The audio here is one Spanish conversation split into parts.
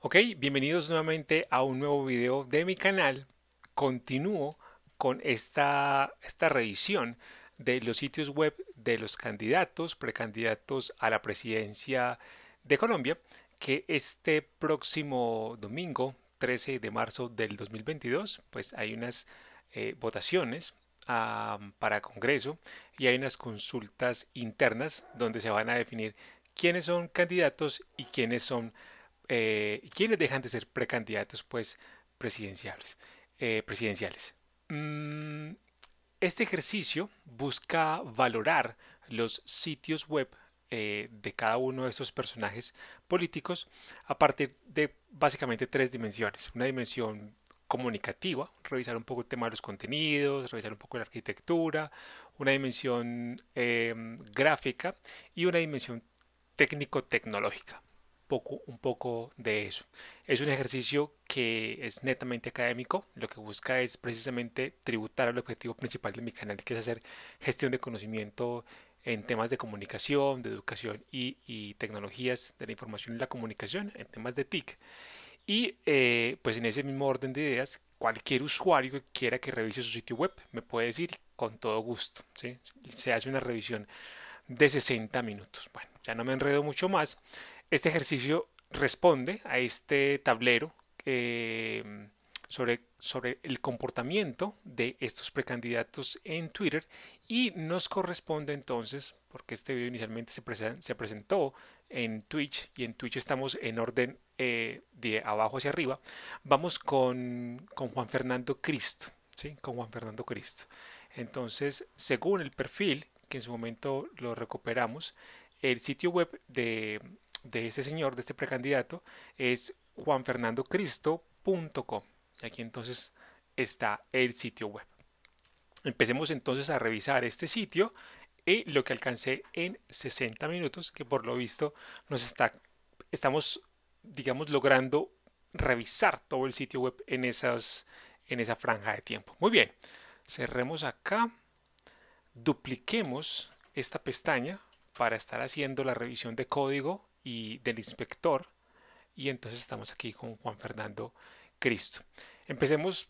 Ok, bienvenidos nuevamente a un nuevo video de mi canal. Continúo con esta, esta revisión de los sitios web de los candidatos, precandidatos a la presidencia de Colombia, que este próximo domingo, 13 de marzo del 2022, pues hay unas eh, votaciones para Congreso y hay unas consultas internas donde se van a definir quiénes son candidatos y quiénes son eh, ¿Quiénes quienes dejan de ser precandidatos pues presidenciales. Eh, presidenciales. Mm, este ejercicio busca valorar los sitios web eh, de cada uno de estos personajes políticos a partir de básicamente tres dimensiones. Una dimensión comunicativa, revisar un poco el tema de los contenidos, revisar un poco la arquitectura, una dimensión em, gráfica y una dimensión técnico-tecnológica poco, un poco de eso. Es un ejercicio que es netamente académico, lo que busca es precisamente tributar al objetivo principal de mi canal, que es hacer gestión de conocimiento en temas de comunicación, de educación y, tecnologías de la información y la comunicación, en temas de TIC. Y eh, pues en ese mismo orden de ideas, cualquier usuario que quiera que revise su sitio web me puede decir con todo gusto. Se hace una revisión de 60 minutos. Bueno, ya no me enredo mucho más. Este ejercicio responde a este tablero em, sobre, sobre el comportamiento de estos precandidatos en Twitter y nos corresponde entonces, porque este video inicialmente se, se presentó en Twitch y en Twitch estamos en orden eh, de abajo hacia arriba, vamos con, Juan Fernando Cristo. ¿sí? Con Juan Fernando Cristo. Entonces, según el perfil, que en su momento lo recuperamos, el sitio web de, de este señor, de este precandidato, es juanfernandocristo.com. Aquí entonces está el sitio web. Empecemos entonces a revisar este sitio y lo que alcancé en 60 minutos, que por lo visto nos está, estamos, digamos, logrando revisar todo el sitio web en, esas, en esa franja de tiempo. Muy bien, cerremos acá, dupliquemos esta pestaña para estar haciendo la revisión de código del inspector. Y entonces estamos aquí con Juan Fernando Cristo. Empecemos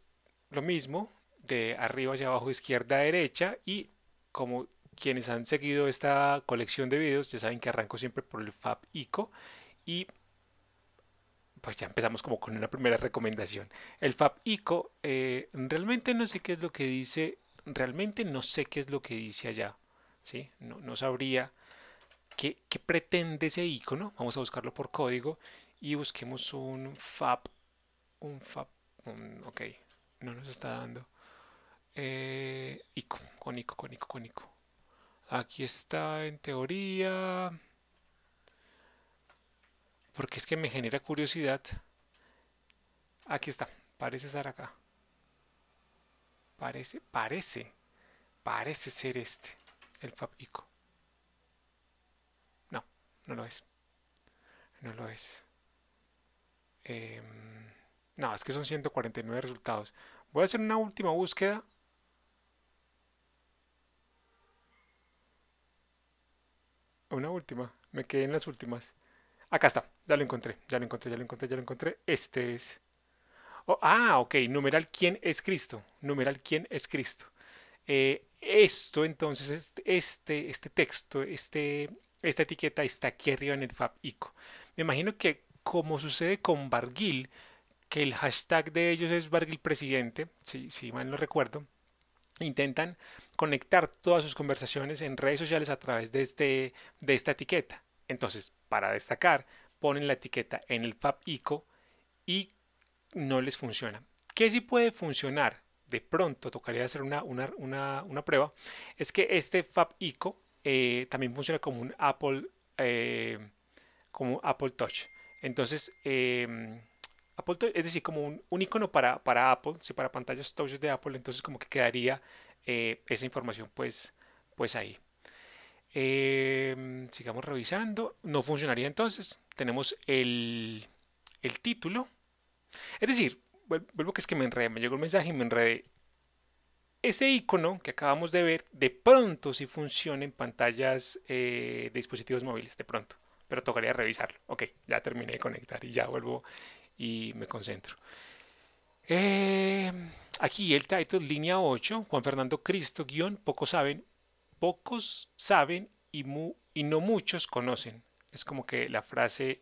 lo mismo, de arriba hacia abajo, izquierda a derecha. Y como quienes han seguido esta colección de videos, ya saben que arranco siempre por el Fab ICO. Y pues ya empezamos como con una primera recomendación. El Fab ICO, eh, realmente no sé qué es lo que dice, realmente no sé qué es lo que dice allá. ¿sí? No, no sabría ¿Qué, pretende ese icono? Vamos a buscarlo por código y busquemos un FAP. Un FAB ok, no nos está dando. Eh, ICO, con ICO, con ICO, con ICO. Aquí está en teoría. Porque es que me genera curiosidad. Aquí está, parece estar acá. Parece, parece, parece ser este, el FAP ICO no lo es. No lo es. Em, no, es que son 149 resultados. Voy a hacer una última búsqueda. Una última. Me quedé en las últimas. Acá está. Ya lo encontré. Ya lo encontré, ya lo encontré, ya lo encontré. Este es. Oh, ah, ok. Numeral quién es Cristo. Numeral quién es Cristo. Eh, esto entonces, este, este, este texto, este, esta etiqueta está aquí arriba en el FabICO. Me imagino que como sucede con Barguil, que el hashtag de ellos es Barguil Presidente, si, si mal no recuerdo, intentan conectar todas sus conversaciones en redes sociales a través de, este, de esta etiqueta. Entonces, para destacar, ponen la etiqueta en el FabICO y no les funciona. ¿Qué sí puede funcionar? De pronto tocaría hacer una, una, una prueba. Es que este FabICO eh, también funciona como un Apple, eh, como Apple Touch. Entonces, em, Apple es decir, como un, icono para, para Apple, si para pantallas touch de Apple, entonces como que quedaría eh, esa información pues, pues ahí. Em, sigamos revisando. No funcionaría entonces. Tenemos el, el título. Es decir, vuelvo que es que me enredé, me llegó el mensaje y me enredé. Ese icono que acabamos de ver, de pronto sí funciona en pantallas eh, de dispositivos móviles, de pronto, pero tocaría revisarlo. Ok, ya terminé de conectar y ya vuelvo y me concentro. Eh, aquí el title, línea 8, Juan Fernando Cristo, guión, pocos saben, pocos saben y, y no muchos conocen. Es como que la frase,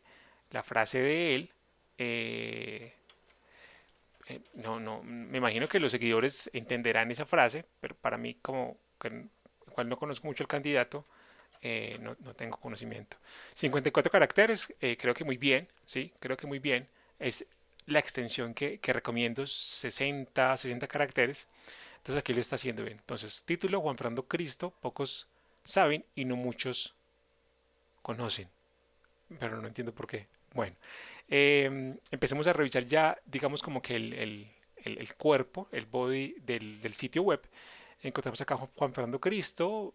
la frase de él. Eh, eh, no, no, me imagino que los seguidores entenderán esa frase, pero para mí, como cual no conozco mucho el candidato, eh, no, tengo conocimiento. 54 caracteres, eh, creo que muy bien, sí, creo que muy bien. Es la extensión que, recomiendo, 60, 60 caracteres. Entonces aquí lo está haciendo bien. Entonces, título, Juan Fernando Cristo, pocos saben y no muchos conocen. Pero no entiendo por qué. Bueno, Em, empecemos a revisar ya, digamos, como que el, cuerpo, el body del, sitio web. Encontramos acá Juan Fernando Cristo.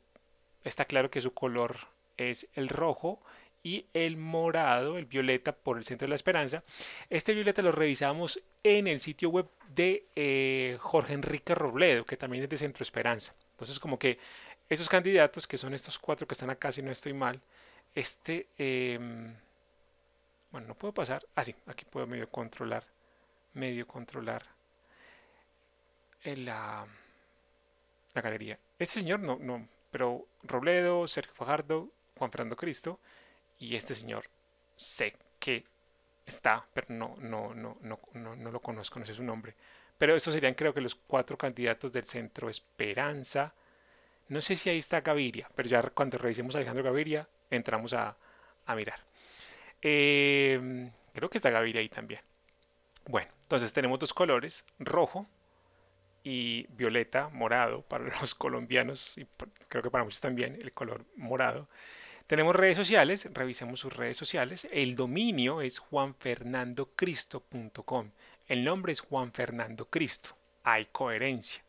Está claro que su color es el rojo y el morado, el violeta, por el centro de la esperanza. Este violeta lo revisamos en el sitio web de eh, Jorge Enrique Robledo, que también es de Centro Esperanza. Entonces, como que esos candidatos, que son estos cuatro que están acá, si no estoy mal, este... Em, bueno, no puedo pasar. Ah, sí, aquí puedo medio controlar. Medio controlar la, galería. Este señor no, no. Pero Robledo, Sergio Fajardo, Juan Fernando Cristo y este señor sé que está, pero no, no, no, no, no, lo conozco, no sé su nombre. Pero estos serían creo que los cuatro candidatos del Centro Esperanza. No sé si ahí está Gaviria, pero ya cuando revisemos a Alejandro Gaviria, entramos a mirar. Em, creo que está Gaviria ahí también. Bueno, entonces tenemos dos colores, rojo y violeta, morado, para los colombianos y creo que para muchos también, el color morado. Tenemos redes sociales, revisemos sus redes sociales. El dominio es juanfernandocristo.com. El nombre es Juan Fernando Cristo. Hay coherencia.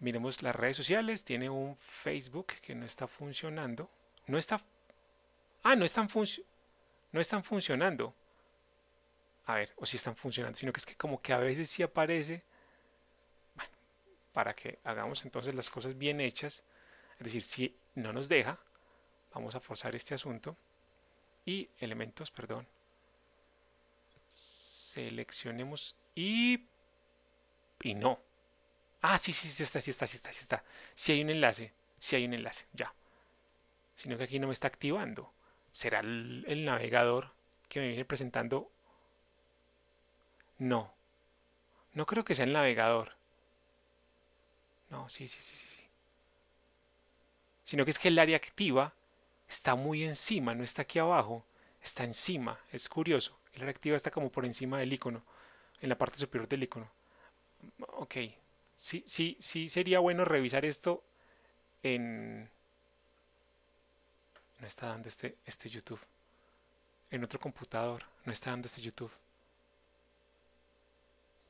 Miremos las redes sociales. Tiene un Facebook que no está funcionando. No está. Ah, no están funcionando no están funcionando. A ver, o si están funcionando, sino que es que como que a veces sí aparece. Bueno, para que hagamos entonces las cosas bien hechas. Es decir, si no nos deja, vamos a forzar este asunto. Y elementos, perdón. Seleccionemos y... Y no. Ah, sí, sí, sí está, sí está, sí está, sí está. Si hay un enlace, si hay un enlace, ya. Sino que aquí no me está activando. ¿Será el, navegador que me viene presentando? No. No creo que sea el navegador. No, sí, sí, sí, sí. Sino que es que el área activa está muy encima, no está aquí abajo, está encima. Es curioso. El área activa está como por encima del icono, en la parte superior del icono. Ok. Sí, sí, sí sería bueno revisar esto en, no está dando este, este YouTube. En otro computador no está dando este YouTube.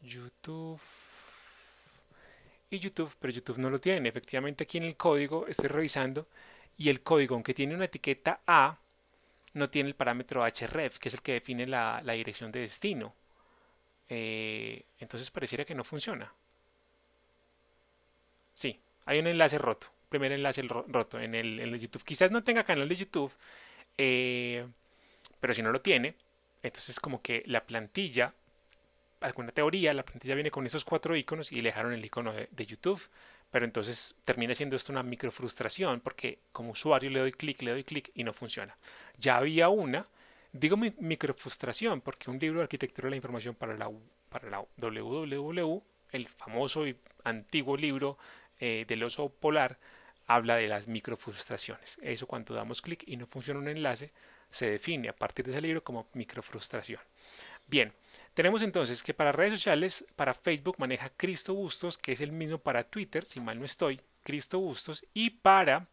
YouTube y YouTube, pero YouTube no lo tiene. Efectivamente aquí en el código estoy revisando y el código, aunque tiene una etiqueta A, no tiene el parámetro href, que es el que define la, dirección de destino. Eh, entonces pareciera que no funciona. Sí, hay un enlace roto primer enlace roto en el, en YouTube. Quizás no tenga canal de YouTube, eh, pero si no lo tiene, entonces como que la plantilla, alguna teoría, la plantilla viene con esos cuatro iconos y le dejaron el icono de, YouTube. Pero entonces termina siendo esto una micro frustración porque como usuario le doy clic, le doy clic y no funciona. Ya había una, digo mi, frustración porque un libro de arquitectura de la información para la, para la WWW, el famoso y antiguo libro eh, del oso polar, habla de las microfrustraciones. Eso cuando damos clic y no funciona un enlace, se define a partir de ese libro como microfrustración. Bien, tenemos entonces que para redes sociales, para Facebook maneja Cristo Bustos, que es el mismo para Twitter, si mal no estoy, Cristo Bustos, y para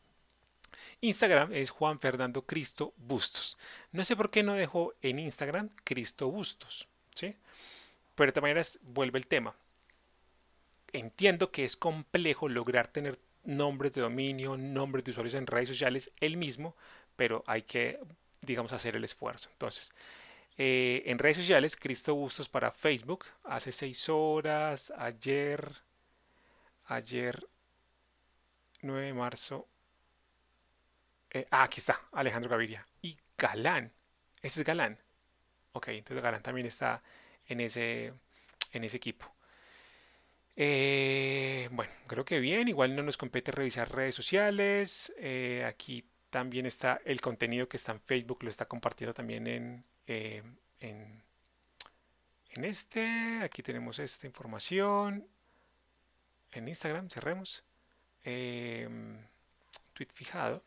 Instagram es Juan Fernando Cristo Bustos. No sé por qué no dejó en Instagram Cristo Bustos, ¿sí? Pero de todas maneras vuelve el tema. Entiendo que es complejo lograr tener nombres de dominio, nombres de usuarios en redes sociales, el mismo, pero hay que, digamos, hacer el esfuerzo. Entonces, eh, en redes sociales, Cristo Bustos para Facebook, hace seis horas, ayer, ayer 9 de marzo. Eh, ah, aquí está, Alejandro Gaviria. Y Galán, ese es Galán. Ok, entonces Galán también está en ese, en ese equipo. Eh, bueno, creo que bien. Igual no nos compete revisar redes sociales. Eh, aquí también está el contenido que está en Facebook, lo está compartiendo también en, eh, en, en este. Aquí tenemos esta información. En Instagram, cerremos. Em, tweet fijado.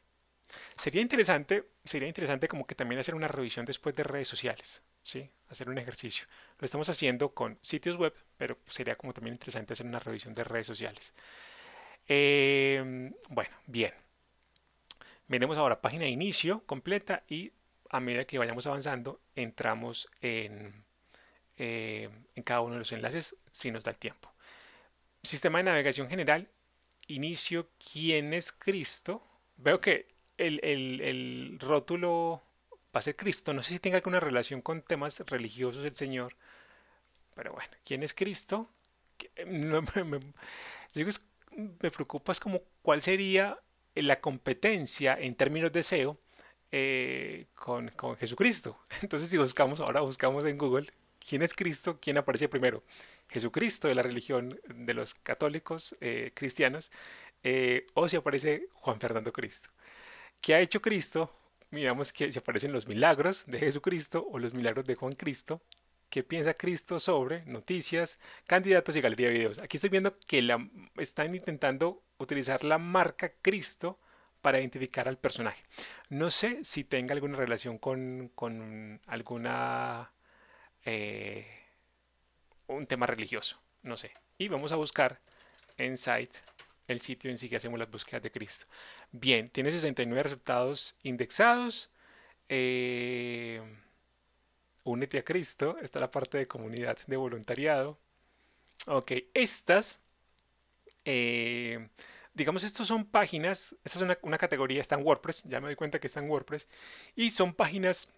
Sería interesante, sería interesante como que también hacer una revisión después de redes sociales. ¿sí? hacer un ejercicio. Lo estamos haciendo con sitios web, pero sería como también interesante hacer una revisión de redes sociales. Em, bueno, bien. Miremos ahora página de inicio completa y a medida que vayamos avanzando entramos en, em, en cada uno de los enlaces si nos da el tiempo. Sistema de navegación general, inicio, ¿quién es Cristo? Veo que el, el rótulo va a ser Cristo. No sé si tenga alguna relación con temas religiosos el Señor, pero bueno, ¿quién es Cristo? Yo me, me, preocupa es como cuál sería la competencia en términos de SEO eh, con, Jesucristo. Entonces, si buscamos, ahora buscamos en Google quién es Cristo, quién aparece primero. Jesucristo de la religión de los católicos eh, cristianos, eh, o si aparece Juan Fernando Cristo. ¿Qué ha hecho Cristo? miramos que se aparecen los milagros de Jesucristo o los milagros de Juan Cristo. ¿Qué piensa Cristo sobre noticias, candidatos y galería de videos? Aquí estoy viendo que la, están intentando utilizar la marca Cristo para identificar al personaje. No sé si tenga alguna relación con, con alguna... Eh, un tema religioso, no sé. Y vamos a buscar en site el sitio en sí que hacemos las búsquedas de Cristo. Bien, tiene 69 resultados indexados. Eh, únete a Cristo. Está la parte de comunidad de voluntariado. Ok, estas, eh, digamos, Estas son páginas. Esta es una, categoría, está en WordPress. Ya me doy cuenta que está en WordPress. Y son páginas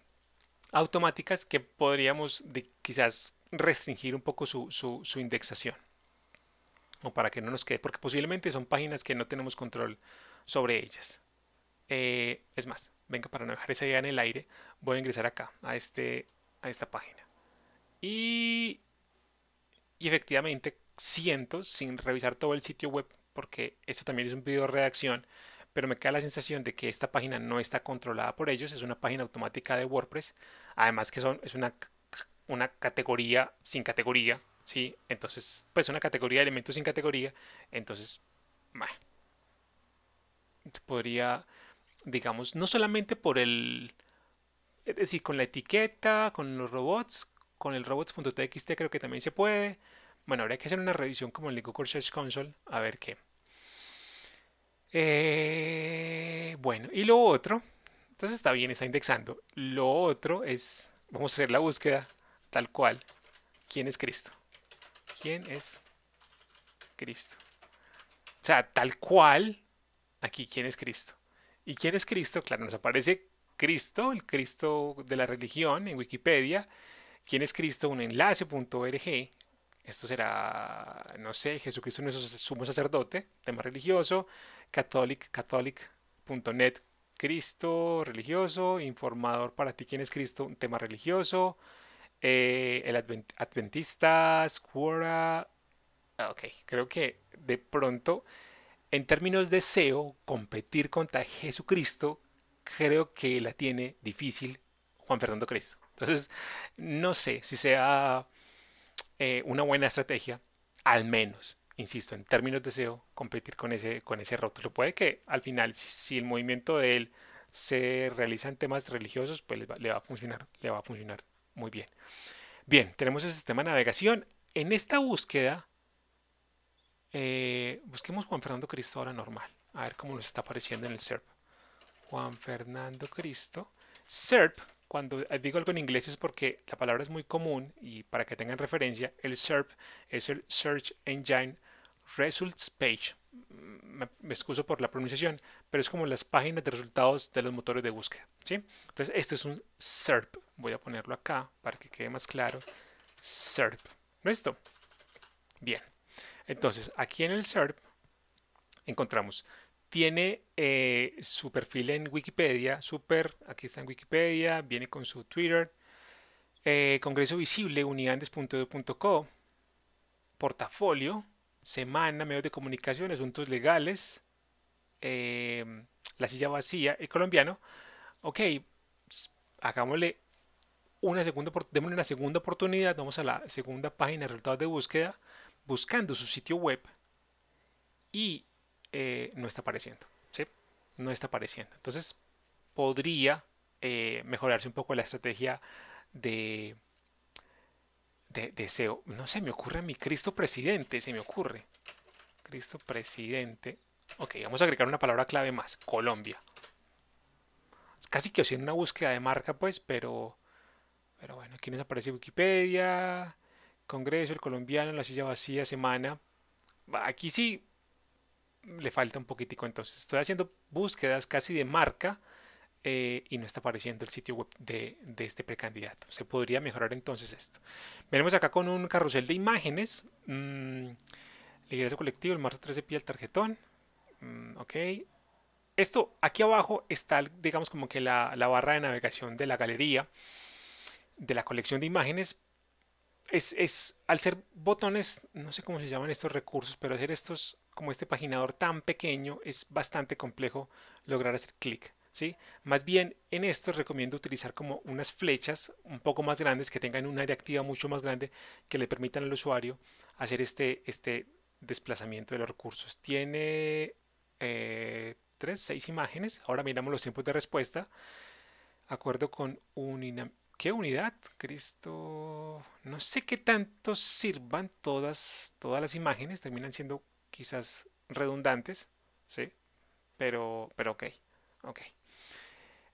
automáticas que podríamos quizás restringir un poco su indexación o para que no nos quede, porque posiblemente son páginas que no tenemos control sobre ellas. Eh, es más, venga, para no dejar esa idea en el aire, voy a ingresar acá, a, este, a esta página. Y, efectivamente siento, sin revisar todo el sitio web, porque esto también es un video de redacción, pero me queda la sensación de que esta página no está controlada por ellos, es una página automática de WordPress, además que son, es una, una categoría sin categoría, ¿sí? Entonces, pues una categoría de elementos sin categoría, entonces, se podría, digamos, no solamente por el, es decir, con la etiqueta, con los robots, con el robots.txt creo que también se puede. Bueno, habría que hacer una revisión como en el Google Search Console, a ver qué. Eh, bueno, y lo otro, entonces está bien, está indexando. Lo otro es, vamos a hacer la búsqueda tal cual, ¿quién es Cristo? ¿Quién es Cristo? O sea, tal cual, aquí quién es Cristo. ¿Y quién es Cristo? Claro, nos aparece Cristo, el Cristo de la religión en Wikipedia. ¿Quién es Cristo? Un enlace.org. Esto será, no sé, Jesucristo nuestro sumo sacerdote, tema religioso, catholic, catholic.net, Cristo religioso, informador para ti quién es Cristo, un tema religioso, eh, el adventista Adventistas, ah, Ok, creo que de pronto, en términos de SEO, competir contra Jesucristo, creo que la tiene difícil Juan Fernando Cristo. Entonces, no sé si sea eh, una buena estrategia, al menos, insisto, en términos de SEO, competir con ese, con ese Puede que al final, si el movimiento de él se realiza en temas religiosos, pues le va a funcionar, le va a funcionar. Muy bien. Bien, tenemos el sistema de navegación. En esta búsqueda, eh, busquemos Juan Fernando Cristo ahora normal. A ver cómo nos está apareciendo en el SERP. Juan Fernando Cristo. SERP, cuando eh, digo algo en inglés es porque la palabra es muy común y para que tengan referencia, el SERP es el Search Engine Results Page me, excuso por la pronunciación, pero es como las páginas de resultados de los motores de búsqueda. ¿sí? Entonces, esto es un SERP. Voy a ponerlo acá para que quede más claro. SERP. ¿Listo? Bien. Entonces, aquí en el SERP encontramos, tiene eh, su perfil en Wikipedia, super, aquí está en Wikipedia, viene con su Twitter, eh, Congreso Visible, unidades.edu.co, portafolio, Semana, medios de comunicación, asuntos legales, em, la silla vacía, el colombiano. Ok, hagámosle una segunda, démosle una segunda oportunidad, vamos a la segunda página de resultados de búsqueda, buscando su sitio web y eh, no está apareciendo, No está apareciendo. Entonces podría eh, mejorarse un poco la estrategia de, deseo. No se me ocurre a mi Cristo presidente, se me ocurre. Cristo presidente. Ok, vamos a agregar una palabra clave más. Colombia. Casi que haciendo una búsqueda de marca, pues, pero... Pero bueno, aquí nos aparece Wikipedia, Congreso, el colombiano, la silla vacía, semana. Aquí sí le falta un poquitico, entonces estoy haciendo búsquedas casi de marca eh, y no está apareciendo el sitio web de, este precandidato. Se podría mejorar entonces esto. Veremos acá con un carrusel de imágenes. Mm, ingreso colectivo, el marzo 13 pie, el tarjetón. Mm, ok. Esto, aquí abajo está, digamos, como que la, barra de navegación de la galería, de la colección de imágenes, es, es, al ser botones, no sé cómo se llaman estos recursos, pero hacer estos como este paginador tan pequeño es bastante complejo lograr hacer clic. Más bien, en esto recomiendo utilizar como unas flechas un poco más grandes que tengan un área activa mucho más grande que le permitan al usuario hacer este, este desplazamiento de los recursos. Tiene eh, tres, seis imágenes. Ahora miramos los tiempos de respuesta. Acuerdo con un ¿Qué unidad? Cristo... No sé qué tanto sirvan todas, todas las imágenes. Terminan siendo quizás redundantes. ¿Sí? Pero, pero ok. Ok.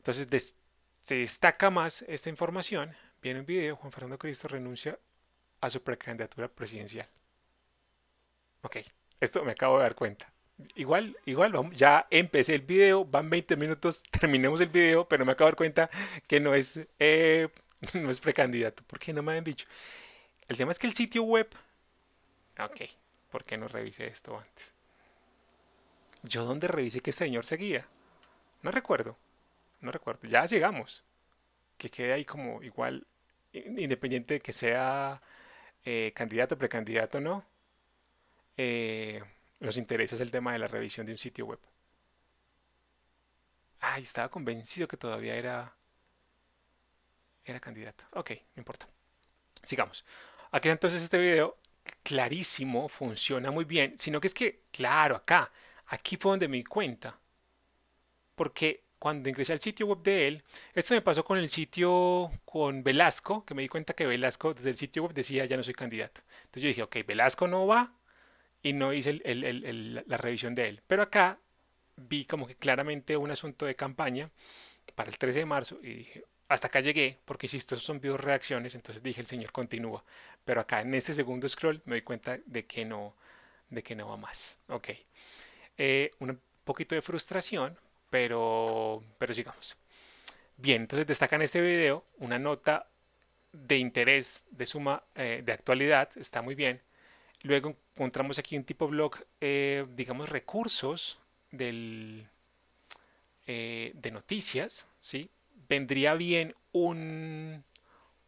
Entonces se destaca más esta información. Viene un video, Juan Fernando Cristo renuncia a su precandidatura presidencial. Ok, esto me acabo de dar cuenta. Igual, igual, ya empecé el video, van 20 minutos, terminemos el video, pero me acabo de dar cuenta que no es, eh, no es precandidato. ¿Por qué no me han dicho? El tema es que el sitio web... Ok, ¿por qué no revise esto antes? Yo dónde revisé que este señor seguía. No recuerdo no recuerdo, ya llegamos. Que quede ahí como igual, independiente de que sea eh, candidato, precandidato no, nos eh, interesa el tema de la revisión de un sitio web. Ay, estaba convencido que todavía era, era candidato. Ok, no importa. Sigamos. Aquí entonces este video clarísimo, funciona muy bien, sino que es que, claro, acá, aquí fue donde me di cuenta. Porque cuando ingresé al sitio web de él, esto me pasó con el sitio con Velasco, que me di cuenta que Velasco desde el sitio web decía ya no soy candidato. Entonces yo dije, ok, Velasco no va y no hice la revisión de él. Pero acá vi como que claramente un asunto de campaña para el 13 de marzo y dije, hasta acá llegué, porque insisto, son videos reacciones, entonces dije, el señor continúa. Pero acá en este segundo scroll me doy cuenta de que no, de que no va más. Ok. Eh, un poquito de frustración, pero, pero sigamos. Bien, entonces destaca en este video una nota de interés, de suma, eh, de actualidad, está muy bien. Luego encontramos aquí un tipo blog, eh, digamos, recursos del, eh, de noticias, ¿sí? Vendría bien un,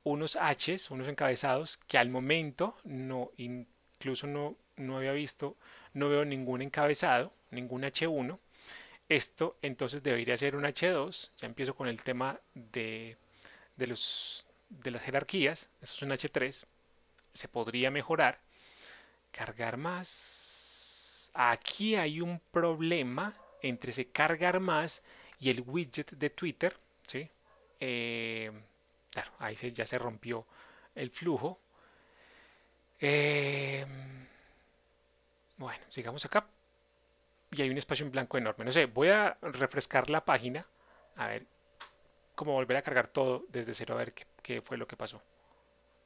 unos Hs, unos encabezados, que al momento no, incluso no había visto, no veo ningún encabezado, ningún H1, esto entonces debería ser un H2. Ya empiezo con el tema de, los, de las jerarquías. Esto es un H3. Se podría mejorar. Cargar más. Aquí hay un problema entre ese cargar más y el widget de Twitter. ¿sí? Eh, claro, ahí ya se rompió el flujo. Eh, bueno, sigamos acá y hay un espacio en blanco enorme. No sé, voy a refrescar la página, a ver, cómo volver a cargar todo desde cero, a ver qué, fue lo que pasó.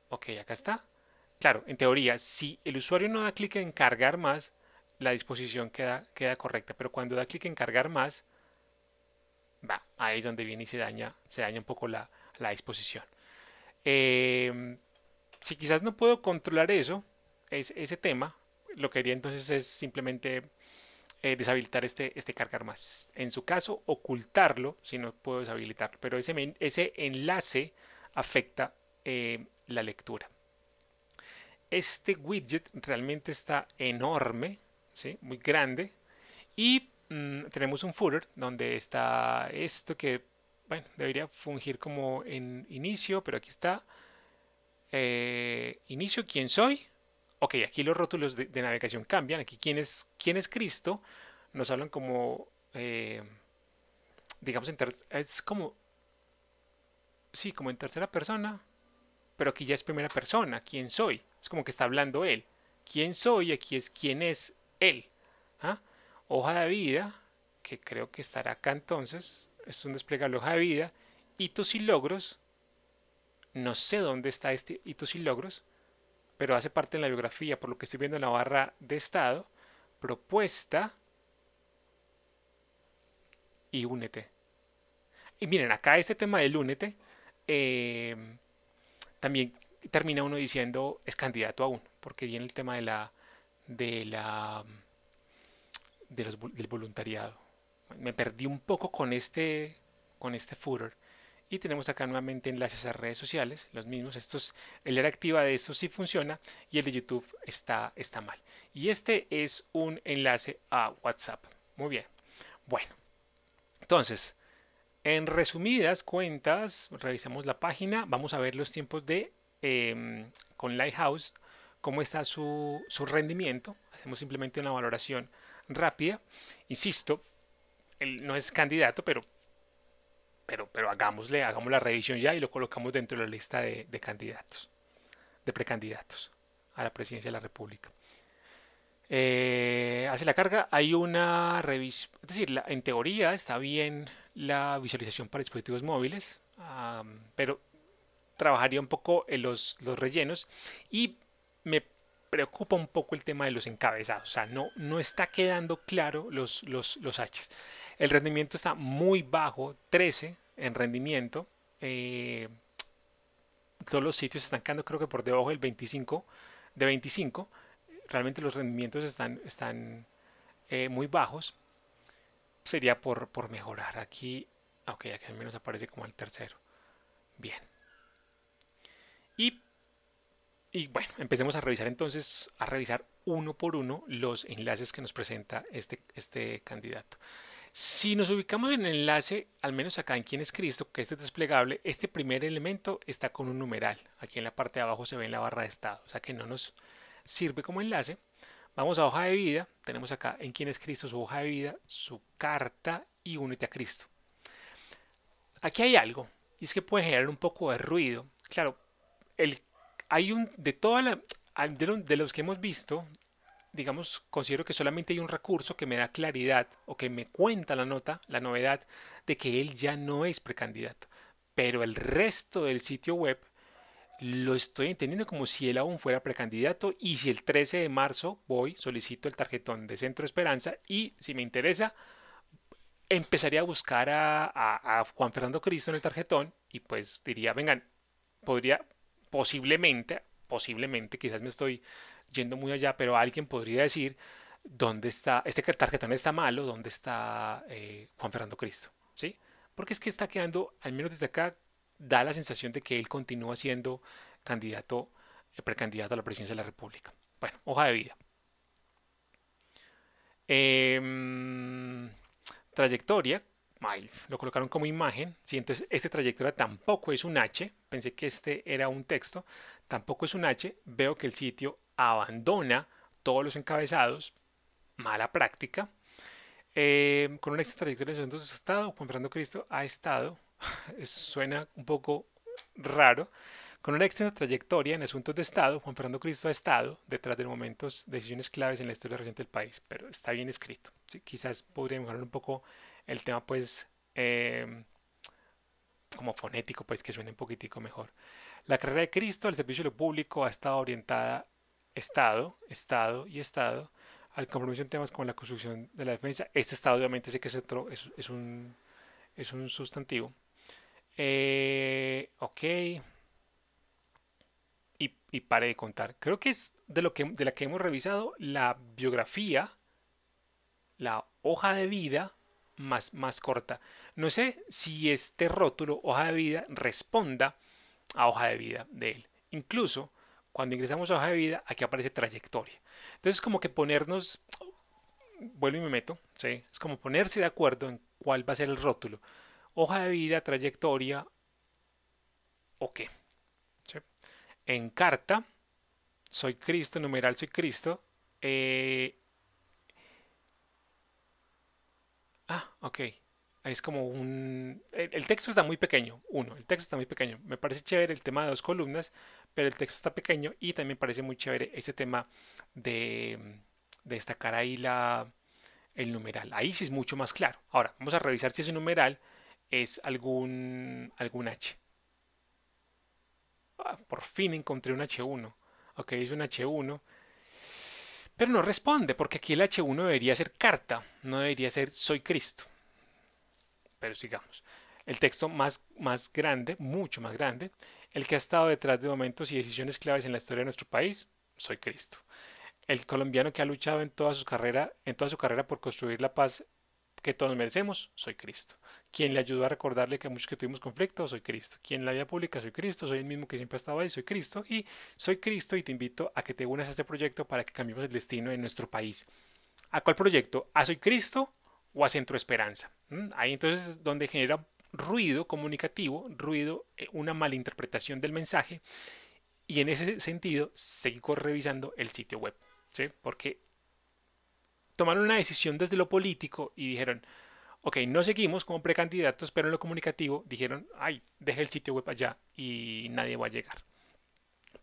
Ok, acá está. Claro, en teoría, si el usuario no da clic en cargar más, la disposición queda, queda correcta, pero cuando da clic en cargar más, va, ahí es donde viene y se daña, se daña un poco la, disposición. Eh, si quizás no puedo controlar eso, es, ese tema, lo que haría entonces es simplemente eh, deshabilitar este, este cargar más. En su caso, ocultarlo si no puedo deshabilitar, pero ese, ese enlace afecta eh, la lectura. Este widget realmente está enorme, ¿sí? muy grande, y mm, tenemos un footer donde está esto que bueno, debería fungir como en inicio, pero aquí está eh, inicio, quién soy, ok, aquí los rótulos de, navegación cambian, aquí quién es, quién es Cristo, nos hablan como, eh, digamos, es como, sí, como en tercera persona, pero aquí ya es primera persona, quién soy, es como que está hablando él, quién soy, aquí es quién es él, ¿ah? hoja de vida, que creo que estará acá entonces, es un desplegable hoja de vida, hitos y logros, no sé dónde está este hitos y logros, pero hace parte de la biografía, por lo que estoy viendo en la barra de estado, propuesta y únete. Y miren, acá este tema del únete, em, también termina uno diciendo es candidato aún, porque viene el tema de la de la del voluntariado. Me perdí un poco con este con este footer y tenemos acá nuevamente enlaces a redes sociales, los mismos. Estos, el era activa de estos sí funciona y el de YouTube está, está mal. Y este es un enlace a WhatsApp. Muy bien. Bueno, entonces, en resumidas cuentas, revisamos la página. Vamos a ver los tiempos de em, con Lighthouse, cómo está su, su rendimiento. Hacemos simplemente una valoración rápida. Insisto, él no es candidato, pero pero, pero hagámosle, hagamos la revisión ya y lo colocamos dentro de la lista de, candidatos, de precandidatos a la presidencia de la República. Eh, hace la carga, hay una revisión, es decir, en teoría está bien la visualización para dispositivos móviles, pero trabajaría un poco en los, los, rellenos y me preocupa un poco el tema de los encabezados, o sea, no, no está quedando claro los, los, los H. El rendimiento está muy bajo, 13 en rendimiento. Eh, todos los sitios están quedando creo que por debajo del 25, de 25. Realmente los rendimientos están, están eh, muy bajos. Sería por, mejorar. Aquí, ok, aquí al menos aparece como el tercero. Bien. Y, bueno, empecemos a revisar entonces, a revisar uno por uno los enlaces que nos presenta este, este candidato. Si nos ubicamos en el enlace, al menos acá en quién es Cristo, que este es desplegable, este primer elemento está con un numeral. Aquí en la parte de abajo se ve en la barra de estado, o sea que no nos sirve como enlace. Vamos a hoja de vida, tenemos acá en quién es Cristo su hoja de vida, su carta y únete a Cristo. Aquí hay algo, y es que puede generar un poco de ruido. Claro, el, hay un, de toda de los que hemos visto, digamos, considero que solamente hay un recurso que me da claridad o que me cuenta la nota, la novedad de que él ya no es precandidato. Pero el resto del sitio web lo estoy entendiendo como si él aún fuera precandidato y si el 13 de marzo voy, solicito el tarjetón de Centro Esperanza y si me interesa, empezaría a buscar a, a Juan Fernando Cristo en el tarjetón y pues diría, vengan, podría posiblemente, posiblemente, quizás me estoy yendo muy allá, pero alguien podría decir, ¿dónde está? Este tarjetón está malo, ¿dónde está eh, Juan Fernando Cristo? ¿Sí? Porque es que está quedando, al menos desde acá, da la sensación de que él continúa siendo candidato, eh, precandidato a la presidencia de la República. Bueno, hoja de vida. Em, trayectoria, Miles, lo colocaron como imagen. Sí, entonces, esta trayectoria tampoco es un H. Pensé que este era un texto. Tampoco es un H. Veo que el sitio abandona todos los encabezados, mala práctica, eh, con una extra trayectoria En asuntos de Estado, Juan Fernando Cristo ha estado, suena un poco raro, con una extensa trayectoria en asuntos de Estado, Juan Fernando Cristo ha estado detrás de momentos, decisiones claves en la historia reciente del país, pero está bien escrito. quizás podría mejorar un poco el tema, pues, em, como fonético, pues que suene un poquitico mejor. La carrera de Cristo El servicio de lo público ha estado orientada Estado, Estado y Estado al compromiso en temas como la construcción de la defensa. Este Estado obviamente sé que es, otro, es, un, es un sustantivo. Eh, ok. Y, y, pare de contar. Creo que es de, lo que, de la que hemos revisado la biografía, la hoja de vida más, más corta. No sé si este rótulo, hoja de vida, responda a hoja de vida de él. Incluso cuando ingresamos a hoja de vida, aquí aparece trayectoria. Entonces, es como que ponernos, vuelvo y me meto, ¿sí? es como ponerse de acuerdo en cuál va a ser el rótulo. Hoja de vida, trayectoria o qué. En carta, soy Cristo, numeral soy Cristo. Eh, ah, ok es como un... El, texto está muy pequeño, uno, el texto está muy pequeño. Me parece chévere el tema de dos columnas, pero el texto está pequeño y también me parece muy chévere ese tema de, destacar ahí la, el numeral. Ahí sí es mucho más claro. Ahora, vamos a revisar si ese numeral es algún, algún H. Ah, por fin encontré un H1. Ok, es un H1. Pero no responde, porque aquí el H1 debería ser carta, no debería ser soy Cristo. Pero sigamos. El texto más, más grande, mucho más grande, el que ha estado detrás de momentos y decisiones claves en la historia de nuestro país, soy Cristo. El colombiano que ha luchado en toda su carrera, en toda su carrera por construir la paz que todos merecemos, soy Cristo. Quien le ayudó a recordarle que muchos que tuvimos conflictos, soy Cristo. Quien la vida pública, soy Cristo. Soy el mismo que siempre ha estado ahí, soy Cristo. Y soy Cristo y te invito a que te unas a este proyecto para que cambiemos el destino de nuestro país. ¿A cuál proyecto? ¿A Soy Cristo o a Centro Esperanza. Ahí entonces es donde genera ruido comunicativo, ruido, eh, una malinterpretación del mensaje. Y en ese sentido, sigo revisando el sitio web, ¿sí? Porque tomaron una decisión desde lo político y dijeron, ok, no seguimos como precandidatos, pero en lo comunicativo dijeron, ay, deje el sitio web allá y nadie va a llegar.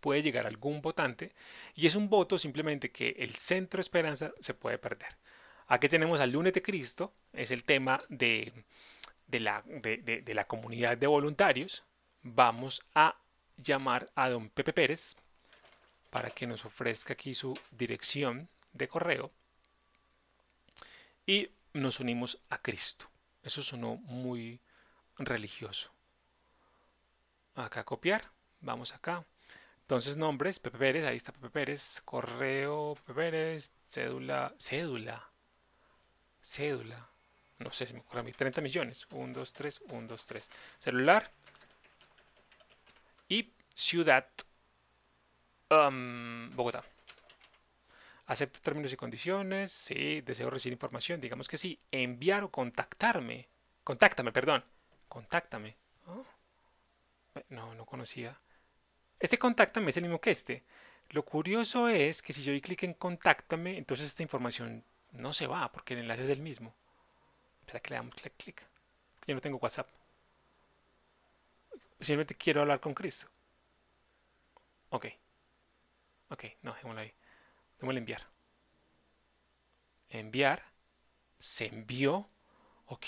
Puede llegar algún votante y es un voto simplemente que el centro Esperanza se puede perder. Aquí tenemos al lunes de Cristo, es el tema de, la, la, comunidad de voluntarios. Vamos a llamar a don Pepe Pérez para que nos ofrezca aquí su dirección de correo y nos unimos a Cristo. Eso sonó muy religioso. Acá copiar, vamos acá. Entonces nombres, Pepe Pérez, ahí está Pepe Pérez, correo, Pepe Pérez, cédula, cédula cédula, no sé si me ocurre a mí, 30 millones, 1, 2, 3, 1, 2, 3, celular y ciudad um, Bogotá. ¿Acepto términos y condiciones? Sí. ¿Deseo recibir información? Digamos que sí. ¿Enviar o contactarme? Contáctame, perdón. Contáctame. Oh, no, no conocía. Este contáctame es el mismo que este. Lo curioso es que si yo doy clic en contáctame, entonces esta información no se va porque el enlace es el mismo. Espera que le damos clic, clic? Yo no tengo WhatsApp. Simplemente quiero hablar con Cristo. Ok. Ok, no, démoslo ahí. Démosle enviar. Enviar. Se envió. Ok.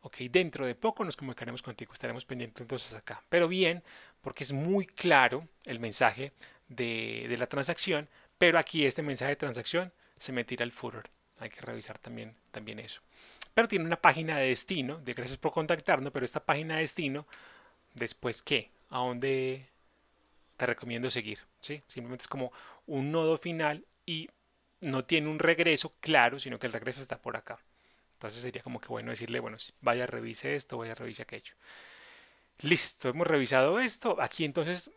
Ok, dentro de poco nos comunicaremos contigo. Estaremos pendientes entonces acá. Pero bien, porque es muy claro el mensaje de, de la transacción. Pero aquí este mensaje de transacción se me tira el furor. Hay que revisar también, también eso. Pero tiene una página de destino, de gracias por contactarnos, pero esta página de destino, después que, a dónde te recomiendo seguir. ¿sí? Simplemente es como un nodo final y no tiene un regreso claro, sino que el regreso está por acá. Entonces sería como que bueno decirle, bueno, vaya, revise esto, vaya, revise aquello. Listo, hemos revisado esto. Aquí entonces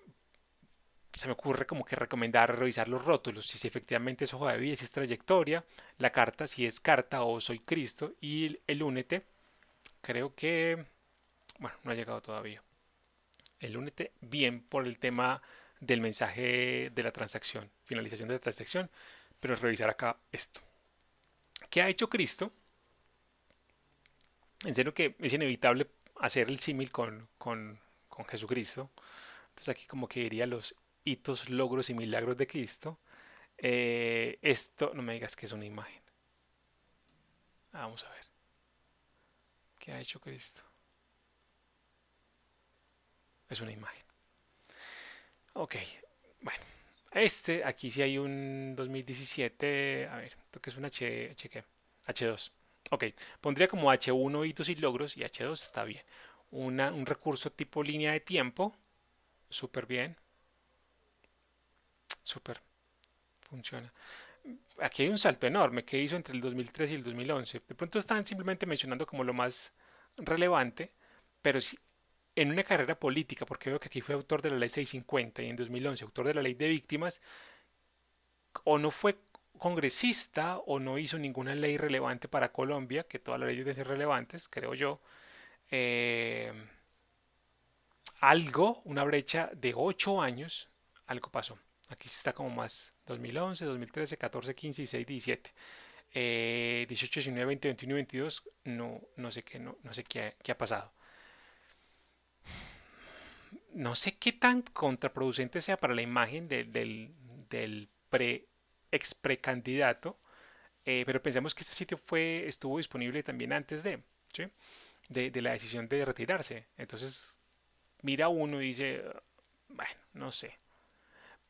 se me ocurre como que recomendar revisar los rótulos, si efectivamente es hoja de vida, si es trayectoria, la carta, si es carta o soy Cristo, y el únete, creo que, bueno, no ha llegado todavía. El únete, bien por el tema del mensaje de la transacción, finalización de la transacción, pero revisar acá esto. ¿Qué ha hecho Cristo? En serio que es inevitable hacer el símil con, con Jesucristo. Entonces aquí como que diría los hitos, logros y milagros de Cristo. Eh, esto, no me digas que es una imagen. Ah, vamos a ver. ¿Qué ha hecho Cristo? Es una imagen. Ok, bueno. Este, aquí sí hay un 2017. A ver, esto que es un H, H h H2. Ok, pondría como H1 hitos y logros y H2 está bien. un recurso tipo línea de tiempo. Súper bien. Súper. Funciona. Aquí hay un salto enorme que hizo entre el 2003 y el 2011. De pronto están simplemente mencionando como lo más relevante, pero si en una carrera política, porque veo que aquí fue autor de la ley 650 y en 2011 autor de la ley de víctimas, o no fue congresista o no hizo ninguna ley relevante para Colombia, que todas las leyes deben ser relevantes, creo yo. Eh, algo, una brecha de ocho años, algo pasó. Aquí está como más 2011, 2013, 14, 15, 16, 17. 18, 19, 20, 21 22. No, no sé, qué, no, no sé qué, ha pasado. No sé qué tan contraproducente sea para la imagen del, pre, ex precandidato. Eh, pero pensamos que este sitio fue, estuvo disponible también antes de, de, la decisión de retirarse. Entonces, mira uno y dice, ah, bueno, no sé.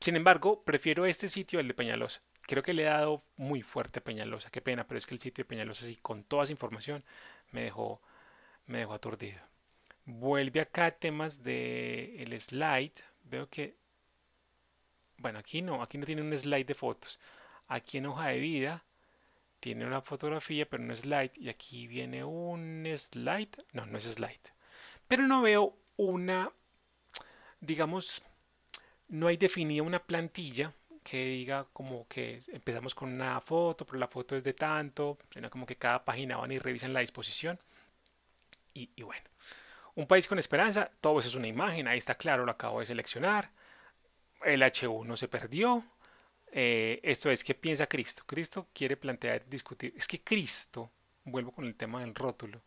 Sin embargo, prefiero este sitio al de Peñalosa. Creo que le he dado muy fuerte a Peñalosa. Qué pena, pero es que el sitio de Peñalosa, sí, con toda esa información, me dejó, me dejó aturdido. Vuelve acá a temas del slide. Veo que. Bueno, aquí no, aquí no tiene un slide de fotos. Aquí en hoja de vida tiene una fotografía, pero no es slide. Y aquí viene un slide. No, no es slide. Pero no veo una, digamos, no hay definida una plantilla que diga como que empezamos con una foto, pero la foto es de tanto, sino como que cada página van y revisan la disposición. Y, bueno, un país con esperanza, todo eso es una imagen, ahí está claro, lo acabo de seleccionar. El H1 se perdió. Eh, esto es que piensa Cristo. Cristo quiere plantear, discutir. Es que Cristo, vuelvo con el tema del rótulo.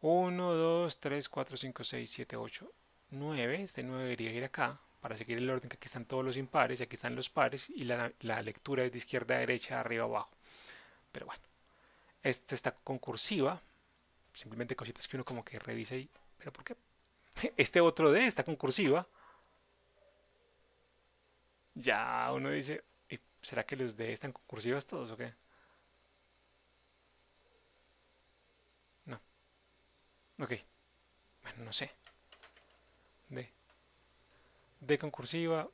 1, 2, 3, 4, 5, 6, 7, 8, 9. Este 9 debería ir acá para seguir el orden que aquí están todos los impares y aquí están los pares y la, lectura es de izquierda a derecha, arriba a abajo. Pero bueno, esta está concursiva, simplemente cositas que uno como que revisa y... ¿Pero por qué? Este otro D está concursiva. Ya uno dice, ¿será que los D están concursivas todos o qué? No. Ok. Bueno, no sé de concursiva.